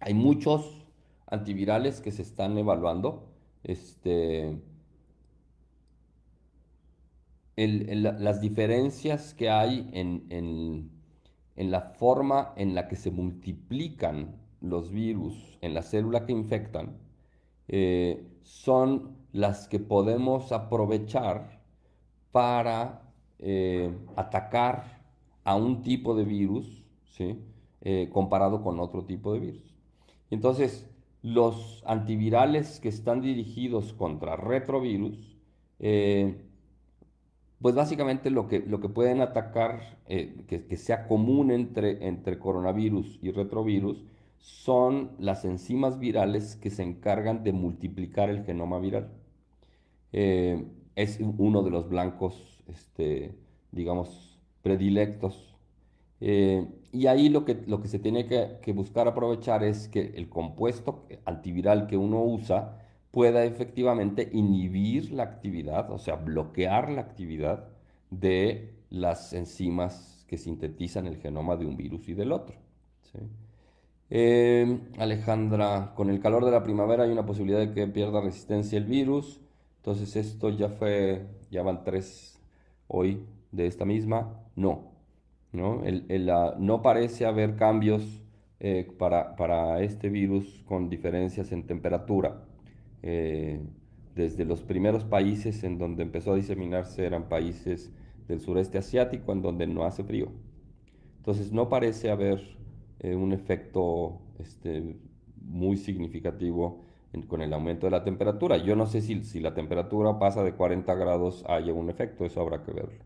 hay muchos antivirales que se están evaluando. Este, las diferencias que hay en, la forma en la que se multiplican los virus en la célula que infectan eh, son las que podemos aprovechar para eh, atacar a un tipo de virus eh, comparado con otro tipo de virus. Entonces, los antivirales que están dirigidos contra retrovirus pues básicamente lo que, lo que pueden atacar, eh, que, sea común entre, coronavirus y retrovirus, son las enzimas virales que se encargan de multiplicar el genoma viral. Eh, es uno de los blancos, este, digamos, predilectos. Eh, y ahí lo que, lo que se tiene que, que buscar aprovechar es que el compuesto antiviral que uno usa, pueda efectivamente inhibir la actividad, o sea, bloquear la actividad de las enzimas que sintetizan el genoma de un virus y del otro. Em, Alejandra, con el calor de la primavera hay una posibilidad de que pierda resistencia el virus. Entonces esto ya fue, ya van tres hoy de esta misma. No, no, parece haber cambios eh, para, para este virus con diferencias en temperatura. Eh, desde los primeros países en donde empezó a diseminarse eran países del sureste asiático, en donde no hace frío. Entonces no parece haber eh, un efecto este, muy significativo con el aumento de la temperatura. Yo no sé si, si la temperatura pasa de 40 grados haya un efecto, eso habrá que verlo.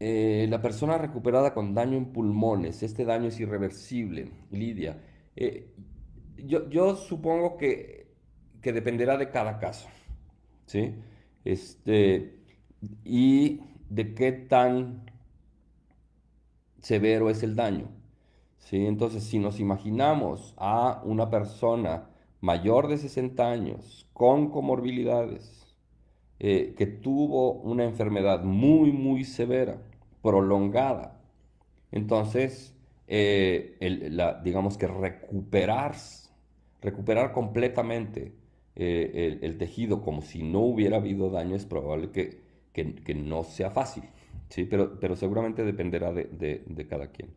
Eh, la persona recuperada con daño en pulmones, este daño es irreversible. Lidia, eh, yo, supongo que, dependerá de cada caso, ¿sí? Este, y de qué tan severo es el daño, ¿sí? Entonces, si nos imaginamos a una persona mayor de 60 años con comorbilidades, eh, que tuvo una enfermedad muy, muy severa, prolongada, entonces, eh, digamos que recuperarse recuperar completamente eh, el, tejido como si no hubiera habido daño es probable que, no sea fácil, ¿sí? pero, pero seguramente dependerá de, cada quien.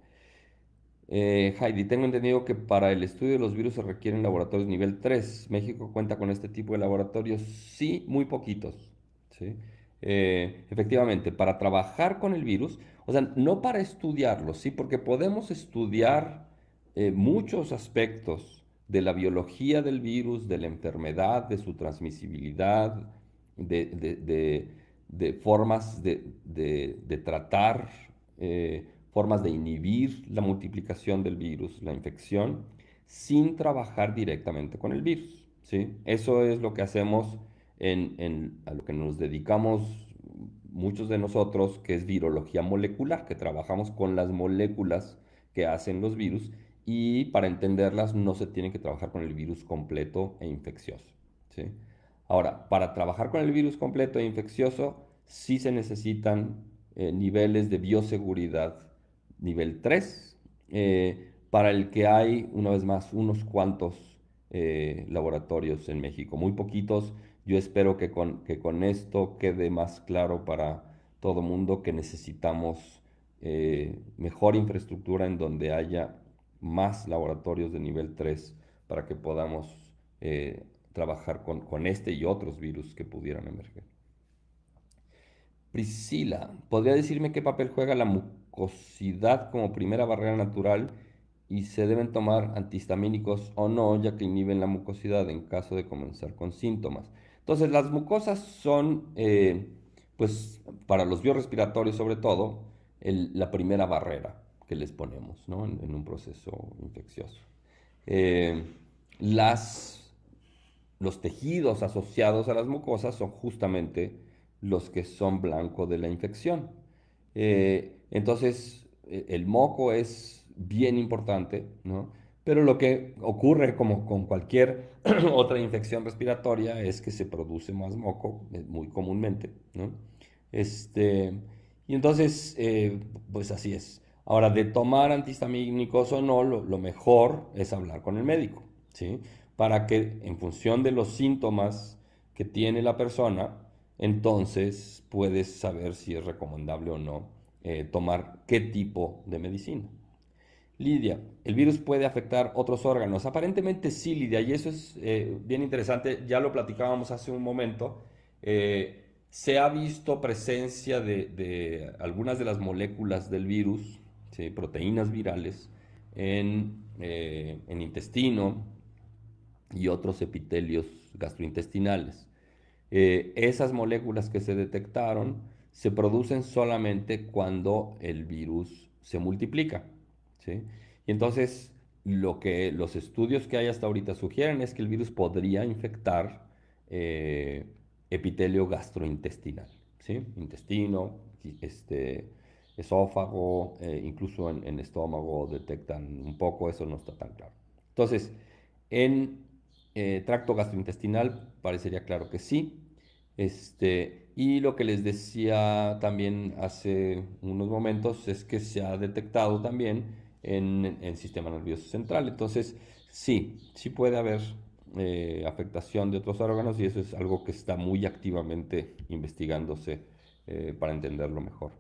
Eh, Heidi, tengo entendido que para el estudio de los virus se requieren laboratorios nivel 3. ¿México cuenta con este tipo de laboratorios? Sí, muy poquitos. Eh, efectivamente, para trabajar con el virus, o sea, no para estudiarlo, ¿sí? porque podemos estudiar muchos aspectos de la biología del virus, de la enfermedad, de su transmisibilidad, de, formas de, tratar, eh, formas de inhibir la multiplicación del virus, la infección, sin trabajar directamente con el virus. ¿sí? Eso es lo que hacemos en, a lo que nos dedicamos muchos de nosotros, que es virología molecular, que trabajamos con las moléculas que hacen los virus y para entenderlas no se tiene que trabajar con el virus completo e infeccioso. Ahora, para trabajar con el virus completo e infeccioso, sí se necesitan eh, niveles de bioseguridad nivel 3, eh, para el que hay, una vez más, unos cuantos eh, laboratorios en México, muy poquitos. Yo espero que con, que con esto quede más claro para todo mundo que necesitamos mejor infraestructura en donde haya más laboratorios de nivel 3 para que podamos eh, trabajar con, este y otros virus que pudieran emerger. Priscila, ¿podría decirme qué papel juega la mucosidad como primera barrera natural y se deben tomar antihistamínicos o no, ya que inhiben la mucosidad en caso de comenzar con síntomas? Entonces, las mucosas son, eh, pues, para los biorrespiratorios sobre todo, la primera barrera que les ponemos en, un proceso infeccioso. Eh, las, los tejidos asociados a las mucosas son justamente los que son blanco de la infección. Eh, entonces, e, el moco es bien importante, Pero lo que ocurre como con cualquier otra infección respiratoria es que se produce más moco, eh, muy comúnmente, ¿no? Este, y entonces, pues así es. Ahora, de tomar antihistamínicos o no, lo, mejor es hablar con el médico, ¿sí? Para que en función de los síntomas que tiene la persona, entonces puedes saber si es recomendable o no eh, tomar qué tipo de medicina. Lidia, ¿el virus puede afectar otros órganos? Aparentemente sí, Lidia, y eso es eh, bien interesante, ya lo platicábamos hace un momento. Eh, se ha visto presencia de, de algunas de las moléculas del virus proteínas virales eh, en, intestino y otros epitelios gastrointestinales. Eh, esas moléculas que se detectaron se producen solamente cuando el virus se multiplica. ¿sí? Y entonces lo que los estudios que hay hasta ahorita sugieren es que el virus podría infectar eh, epitelio gastrointestinal, ¿sí? intestino, este, esófago, eh, incluso en, estómago detectan un poco, eso no está tan claro. Entonces, en eh, tracto gastrointestinal parecería claro que sí. Este, y lo que les decía también hace unos momentos es que se ha detectado también en el sistema nervioso central. Entonces, sí, sí puede haber eh, afectación de otros órganos y eso es algo que está muy activamente investigándose para entenderlo mejor.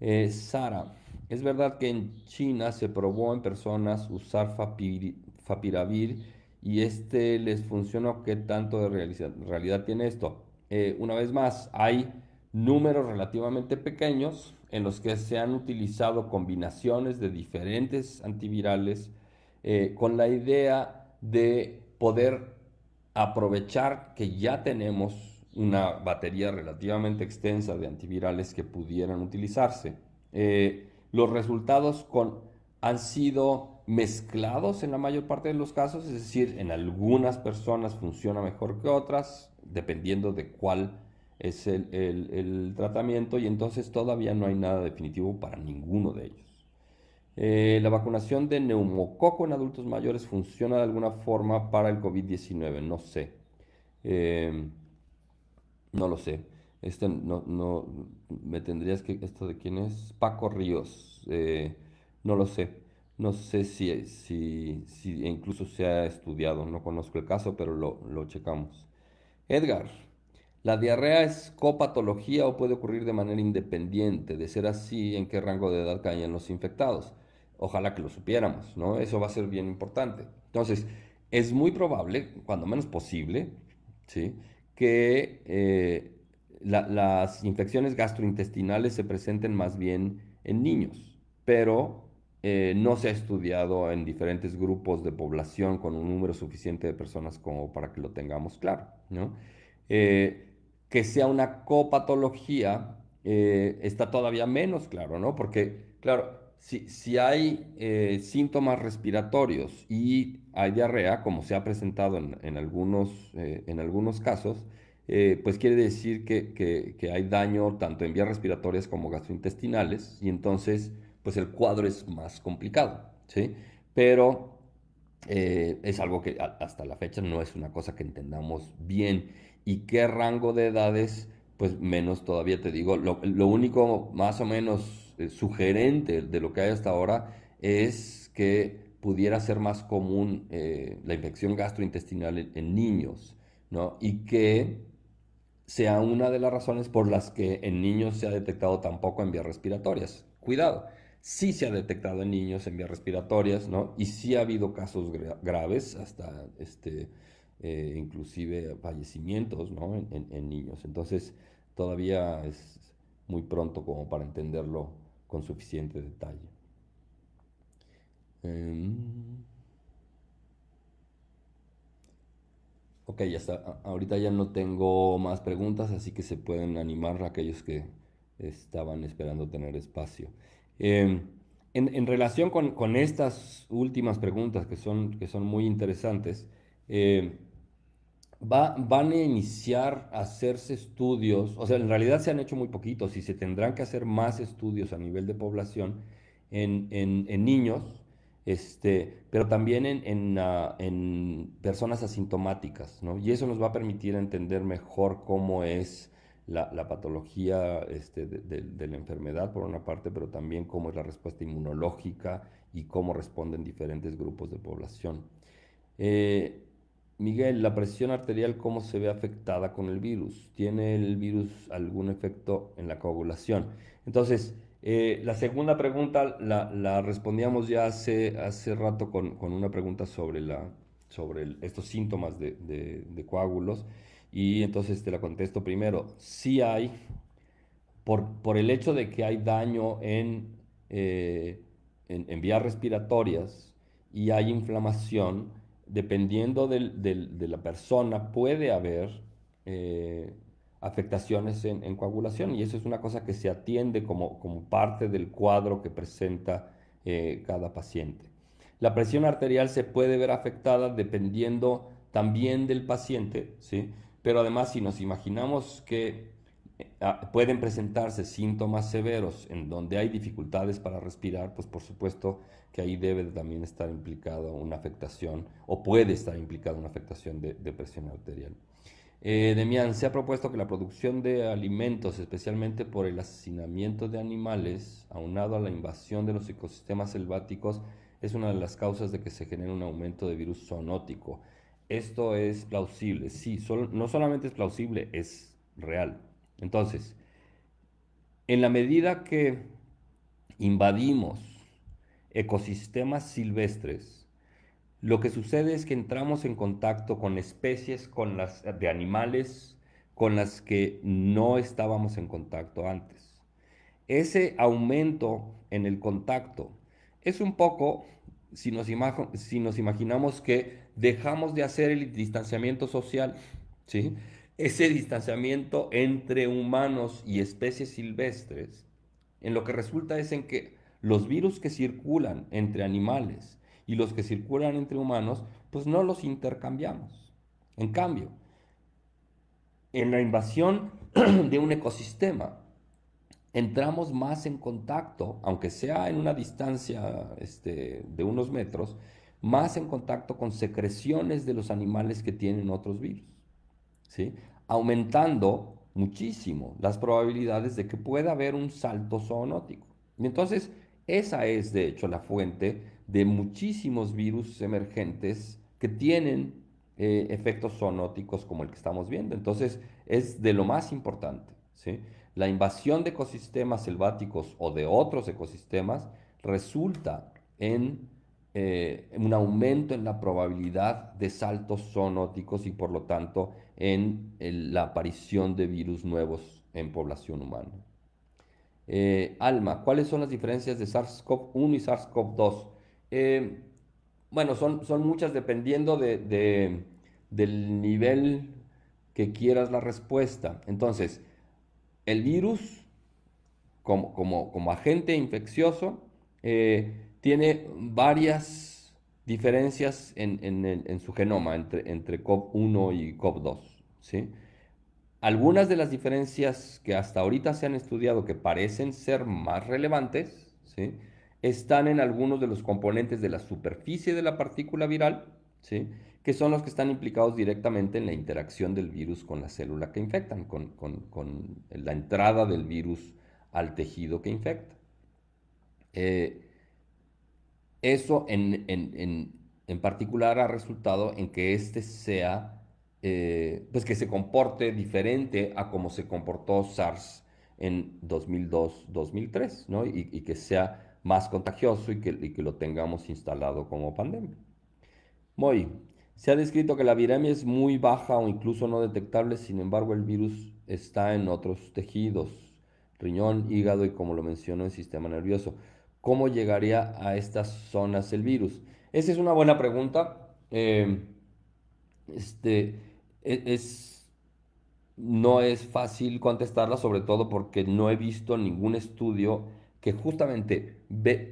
Eh, Sara, es verdad que en China se probó en personas usar fapiravir y este les funcionó. ¿Qué tanto de realidad, tiene esto? Eh, una vez más, hay números relativamente pequeños en los que se han utilizado combinaciones de diferentes antivirales eh, con la idea de poder aprovechar que ya tenemos una batería relativamente extensa de antivirales que pudieran utilizarse. Eh, los resultados han sido mezclados en la mayor parte de los casos, es decir, en algunas personas funciona mejor que otras, dependiendo de cuál es el, tratamiento, y entonces todavía no hay nada definitivo para ninguno de ellos. Eh, la vacunación de neumococo en adultos mayores funciona de alguna forma para el COVID-19, no sé. Eh, no lo sé. Este no, no, me tendrías que, esto de quién es, Paco Ríos, eh, no lo sé, no sé si, si, si, incluso se ha estudiado, no conozco el caso, pero lo, lo checamos. Edgar, ¿la diarrea es copatología o puede ocurrir de manera independiente? De ser así, ¿en qué rango de edad caen los infectados? Ojalá que lo supiéramos, ¿no? Eso va a ser bien importante. Entonces, es muy probable, cuando menos posible, ¿sí? que eh, las infecciones gastrointestinales se presenten más bien en niños, pero eh, no se ha estudiado en diferentes grupos de población con un número suficiente de personas como para que lo tengamos claro. ¿no? Eh, que sea una copatología está todavía menos claro, ¿no? Porque, claro, si, hay eh, síntomas respiratorios y hay diarrea, como se ha presentado en, algunos, eh, en algunos casos, eh, pues quiere decir que, hay daño tanto en vías respiratorias como gastrointestinales y entonces pues el cuadro es más complicado, ¿sí? Pero es algo que hasta la fecha no es una cosa que entendamos bien y qué rango de edades pues menos todavía te digo, lo, lo único más o menos eh, sugerente de lo que hay hasta ahora es que pudiera ser más común eh, la infección gastrointestinal en, niños, Y que sea una de las razones por las que en niños se ha detectado tampoco en vías respiratorias. Cuidado, sí se ha detectado en niños en vías respiratorias, ¿no? Y sí ha habido casos graves, hasta este, eh, inclusive fallecimientos, en niños. Entonces, todavía es muy pronto como para entenderlo con suficiente detalle. Eh, ya está. ahorita ya no tengo más preguntas, así que se pueden animar aquellos que estaban esperando tener espacio. Em, en, relación con, estas últimas preguntas que son, que son muy interesantes, em, van a iniciar a hacerse estudios, o sea, en realidad se han hecho muy poquitos y se tendrán que hacer más estudios a nivel de población en, niños, este, pero también ah, en, personas asintomáticas, ¿no? Y eso nos va a permitir entender mejor cómo es la, patología este, de, la enfermedad, por una parte, pero también cómo es la respuesta inmunológica y cómo responden diferentes grupos de población. Eh, Miguel, ¿la presión arterial cómo se ve afectada con el virus? ¿Tiene el virus algún efecto en la coagulación? Entonces, eh, la segunda pregunta la, respondíamos ya hace, hace rato con, una pregunta sobre, la, sobre estos síntomas de, coágulos y entonces te la contesto primero. Sí hay, por, el hecho de que hay daño en, eh, en vías respiratorias y hay inflamación, dependiendo de la persona, puede haber eh, afectaciones en, coagulación y eso es una cosa que se atiende como, parte del cuadro que presenta eh, cada paciente. La presión arterial se puede ver afectada dependiendo también del paciente, ¿sí? pero además si nos imaginamos que Ah, pueden presentarse síntomas severos en donde hay dificultades para respirar, pues por supuesto que ahí debe también estar implicada una afectación o puede estar implicada una afectación de, presión arterial. Eh, Demian, se ha propuesto que la producción de alimentos, especialmente por el asesinamiento de animales, aunado a la invasión de los ecosistemas selváticos, es una de las causas de que se genere un aumento de virus zoonótico. Esto es plausible, sí, no solamente es plausible, es real. Entonces, en la medida que invadimos ecosistemas silvestres, lo que sucede es que entramos en contacto con especies con las, de animales con las que no estábamos en contacto antes. Ese aumento en el contacto es un poco, si nos, si nos imaginamos que dejamos de hacer el distanciamiento social, ¿sí? ese distanciamiento entre humanos y especies silvestres, en lo que resulta es en que los virus que circulan entre animales y los que circulan entre humanos, pues no los intercambiamos. En cambio, en la invasión de un ecosistema, entramos más en contacto, aunque sea en una distancia este, de unos metros, más en contacto con secreciones de los animales que tienen otros virus aumentando muchísimo las probabilidades de que pueda haber un salto zoonótico. Y entonces, esa es de hecho la fuente de muchísimos virus emergentes que tienen eh, efectos zoonóticos como el que estamos viendo. Entonces, es de lo más importante. La invasión de ecosistemas selváticos o de otros ecosistemas resulta en eh, un aumento en la probabilidad de saltos zoonóticos y por lo tanto en, la aparición de virus nuevos en población humana. Eh, Alma, ¿cuáles son las diferencias de SARS-CoV-1 y SARS-CoV-2? Eh, bueno, son, son, muchas dependiendo del nivel que quieras la respuesta. Entonces, el virus como, como, agente infeccioso tiene varias diferencias en, su genoma entre, entre COP1 y COP2. ¿sí? Algunas de las diferencias que hasta ahorita se han estudiado que parecen ser más relevantes ¿sí? están en algunos de los componentes de la superficie de la partícula viral, ¿sí? que son los que están implicados directamente en la interacción del virus con la célula que infectan, con, la entrada del virus al tejido que infecta. Eh, eso en, particular ha resultado en que este sea, eh, pues que se comporte diferente a como se comportó SARS en 2002-2003, ¿no? Y, que sea más contagioso y que, y que lo tengamos instalado como pandemia. Muy, se ha descrito que la viremia es muy baja o incluso no detectable, sin embargo el virus está en otros tejidos, riñón, hígado y como lo mencionó el sistema nervioso. ¿cómo llegaría a estas zonas el virus? Esa es una buena pregunta. Eh, este, e-, es, no es fácil contestarla, sobre todo porque no he visto ningún estudio que justamente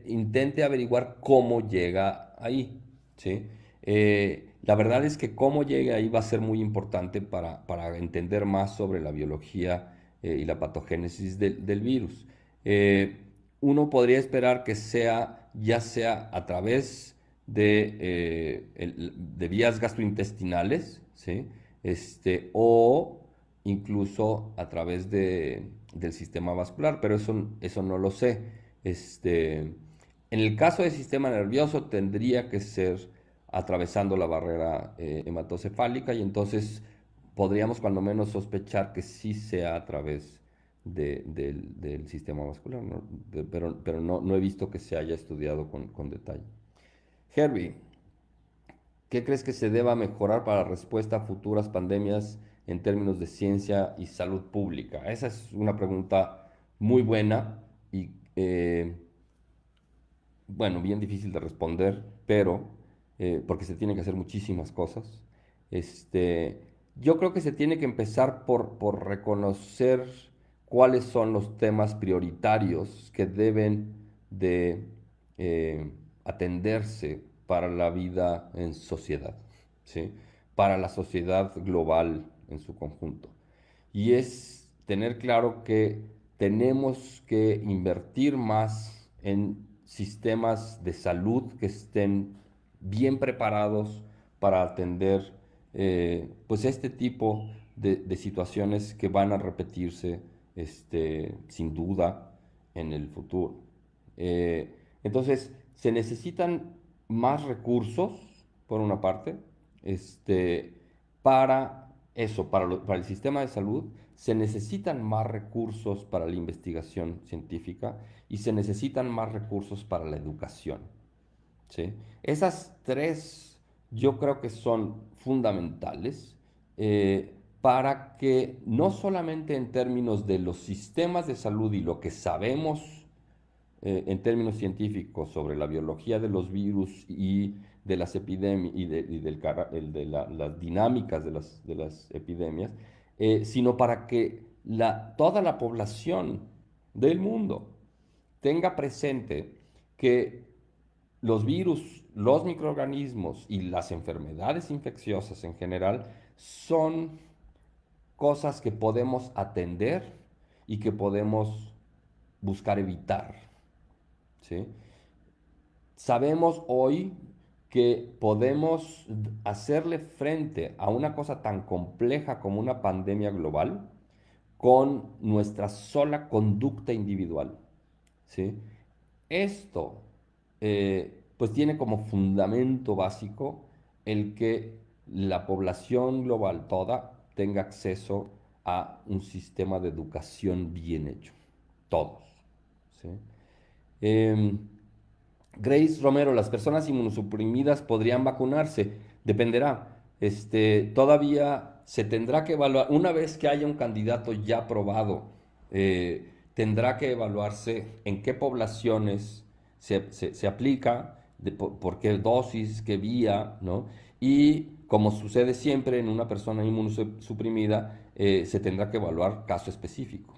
intente averiguar cómo llega ahí. Eh, la verdad es que cómo llega ahí va a ser muy importante para, entender más sobre la biología eh, y la patogénesis del virus uno podría esperar que sea ya sea a través de, eh, de vías gastrointestinales, este, o incluso a través de, del sistema vascular, pero eso, eso no lo sé. Este, en el caso del sistema nervioso tendría que ser atravesando la barrera eh, hematocefálica y entonces podríamos cuando menos sospechar que sí sea a través del, sistema vascular, pero, no, no, he visto que se haya estudiado con, detalle. Herbie, ¿qué crees que se deba mejorar para respuesta a futuras pandemias en términos de ciencia y salud pública? Esa es una pregunta muy buena y, eh, bueno, bien difícil de responder, pero eh, porque se tienen que hacer muchísimas cosas. Este, yo creo que se tiene que empezar por, por reconocer cuáles son los temas prioritarios que deben de eh, atenderse para la vida en sociedad, para la sociedad global en su conjunto. Y es tener claro que tenemos que invertir más en sistemas de salud que estén bien preparados para atender eh, pues este tipo de situaciones que van a repetirse este, sin duda, en el futuro. Eh, entonces, se necesitan más recursos, por una parte, este, para eso, para, para, el sistema de salud, se necesitan más recursos para la investigación científica y se necesitan más recursos para la educación. ¿sí? Esas tres yo creo que son fundamentales. Eh, para que no solamente en términos de los sistemas de salud y lo que sabemos eh, en términos científicos sobre la biología de los virus y de las epidemias y, del, de las dinámicas de las, epidemias, eh, sino para que la, toda la población del mundo tenga presente que los virus, los microorganismos y las enfermedades infecciosas en general son cosas que podemos atender y que podemos buscar evitar. ¿sí? Sabemos hoy que podemos hacerle frente a una cosa tan compleja como una pandemia global con nuestra sola conducta individual. ¿sí? Esto eh, pues tiene como fundamento básico el que la población global toda tenga acceso a un sistema de educación bien hecho. Todos. Em, Grace Romero, las personas inmunosuprimidas podrían vacunarse. Dependerá. Este, todavía se tendrá que evaluar, una vez que haya un candidato ya aprobado, eh, tendrá que evaluarse en qué poblaciones se, aplica, por, por, qué dosis, qué vía, ¿no? y como sucede siempre en una persona inmunosuprimida, eh, se tendrá que evaluar caso específico.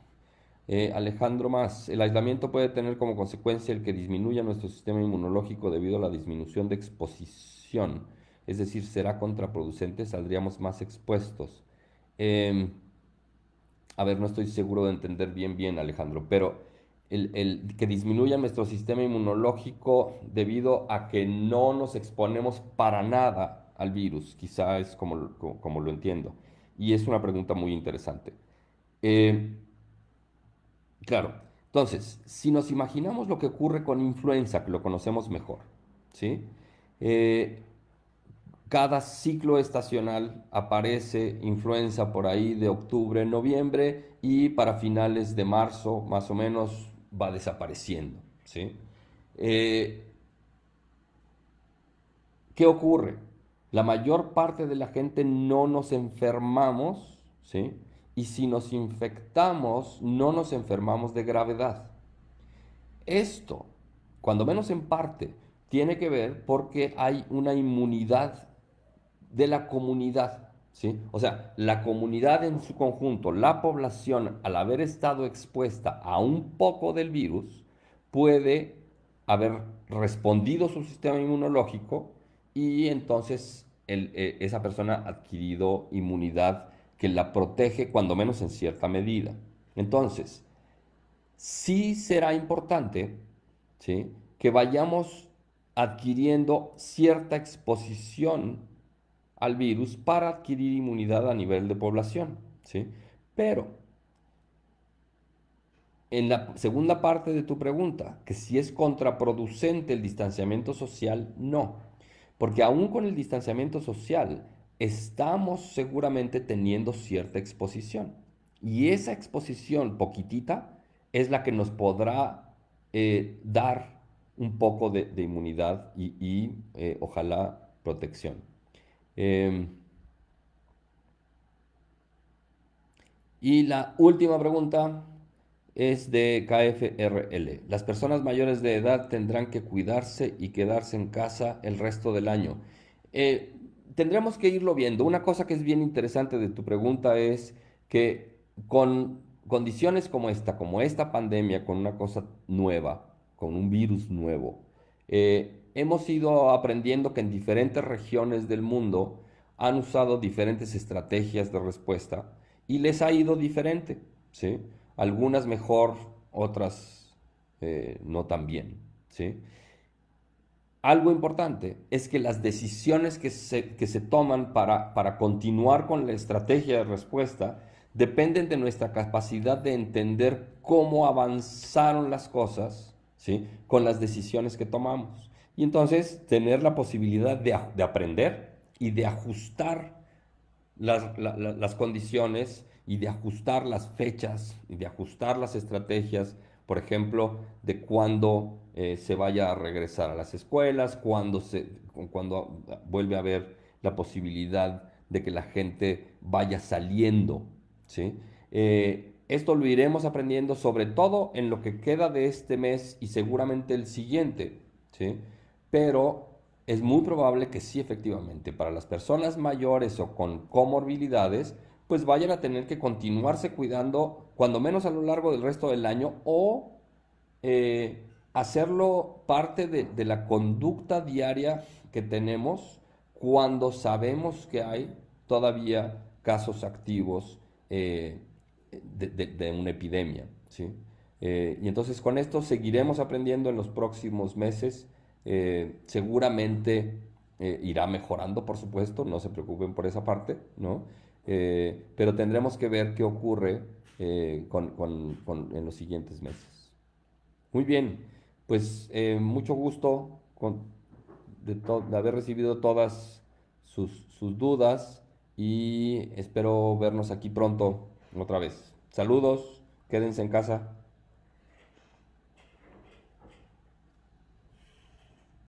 Eh, Alejandro Más, el aislamiento puede tener como consecuencia el que disminuya nuestro sistema inmunológico debido a la disminución de exposición, es decir, será contraproducente, saldríamos más expuestos. Em, a ver, no estoy seguro de entender bien, bien, Alejandro, pero el, que disminuya nuestro sistema inmunológico debido a que no nos exponemos para nada al virus, quizá es como, lo entiendo. Y es una pregunta muy interesante. Eh, claro, entonces, si nos imaginamos lo que ocurre con influenza, que lo conocemos mejor, ¿sí? Eh, cada ciclo estacional aparece influenza por ahí de octubre, noviembre y para finales de marzo más o menos va desapareciendo. ¿sí? Eh, ¿Qué ocurre? La mayor parte de la gente no nos enfermamos, ¿sí? Y si nos infectamos, no nos enfermamos de gravedad. Esto, cuando menos en parte, tiene que ver porque hay una inmunidad de la comunidad, ¿sí? O sea, la comunidad en su conjunto, la población, al haber estado expuesta a un poco del virus, puede haber respondido su sistema inmunológico y entonces eh, esa persona ha adquirido inmunidad que la protege cuando menos en cierta medida. Entonces, sí será importante ¿sí? que vayamos adquiriendo cierta exposición al virus para adquirir inmunidad a nivel de población. ¿sí? Pero, en la segunda parte de tu pregunta, que si es contraproducente el distanciamiento social, no porque aún con el distanciamiento social, estamos seguramente teniendo cierta exposición. Y esa exposición poquitita es la que nos podrá eh, dar un poco de, inmunidad y, eh, ojalá protección. Em, y la última pregunta es de KFRL. Las personas mayores de edad tendrán que cuidarse y quedarse en casa el resto del año. Eh, tendremos que irlo viendo. Una cosa que es bien interesante de tu pregunta es que con condiciones como esta, como esta pandemia, con una cosa nueva, con un virus nuevo, eh, hemos ido aprendiendo que en diferentes regiones del mundo han usado diferentes estrategias de respuesta y les ha ido diferente, ¿sí? algunas mejor, otras eh, no tan bien. ¿sí? Algo importante es que las decisiones que se, que se toman para, para continuar con la estrategia de respuesta dependen de nuestra capacidad de entender cómo avanzaron las cosas ¿sí? con las decisiones que tomamos. Y entonces tener la posibilidad de, de aprender y de ajustar las, la, las condiciones y de ajustar las fechas y de ajustar las estrategias, por ejemplo, de cuándo eh, se vaya a regresar a las escuelas, cuándo, cuando vuelve a haber la posibilidad de que la gente vaya saliendo. ¿sí? Eh, esto lo iremos aprendiendo sobre todo en lo que queda de este mes y seguramente el siguiente. ¿sí? Pero es muy probable que sí, efectivamente, para las personas mayores o con comorbilidades, pues vayan a tener que continuarse cuidando, cuando menos a lo largo del resto del año, o eh, hacerlo parte de, la conducta diaria que tenemos cuando sabemos que hay todavía casos activos eh, de, una epidemia. ¿sí? Eh, y entonces con esto seguiremos aprendiendo en los próximos meses. seguramente irá mejorando, por supuesto, no se preocupen por esa parte, ¿no? Eh, pero tendremos que ver qué ocurre eh, en los siguientes meses. Muy bien, pues eh, mucho gusto de, haber recibido todas sus, sus dudas y espero vernos aquí pronto otra vez. Saludos, quédense en casa.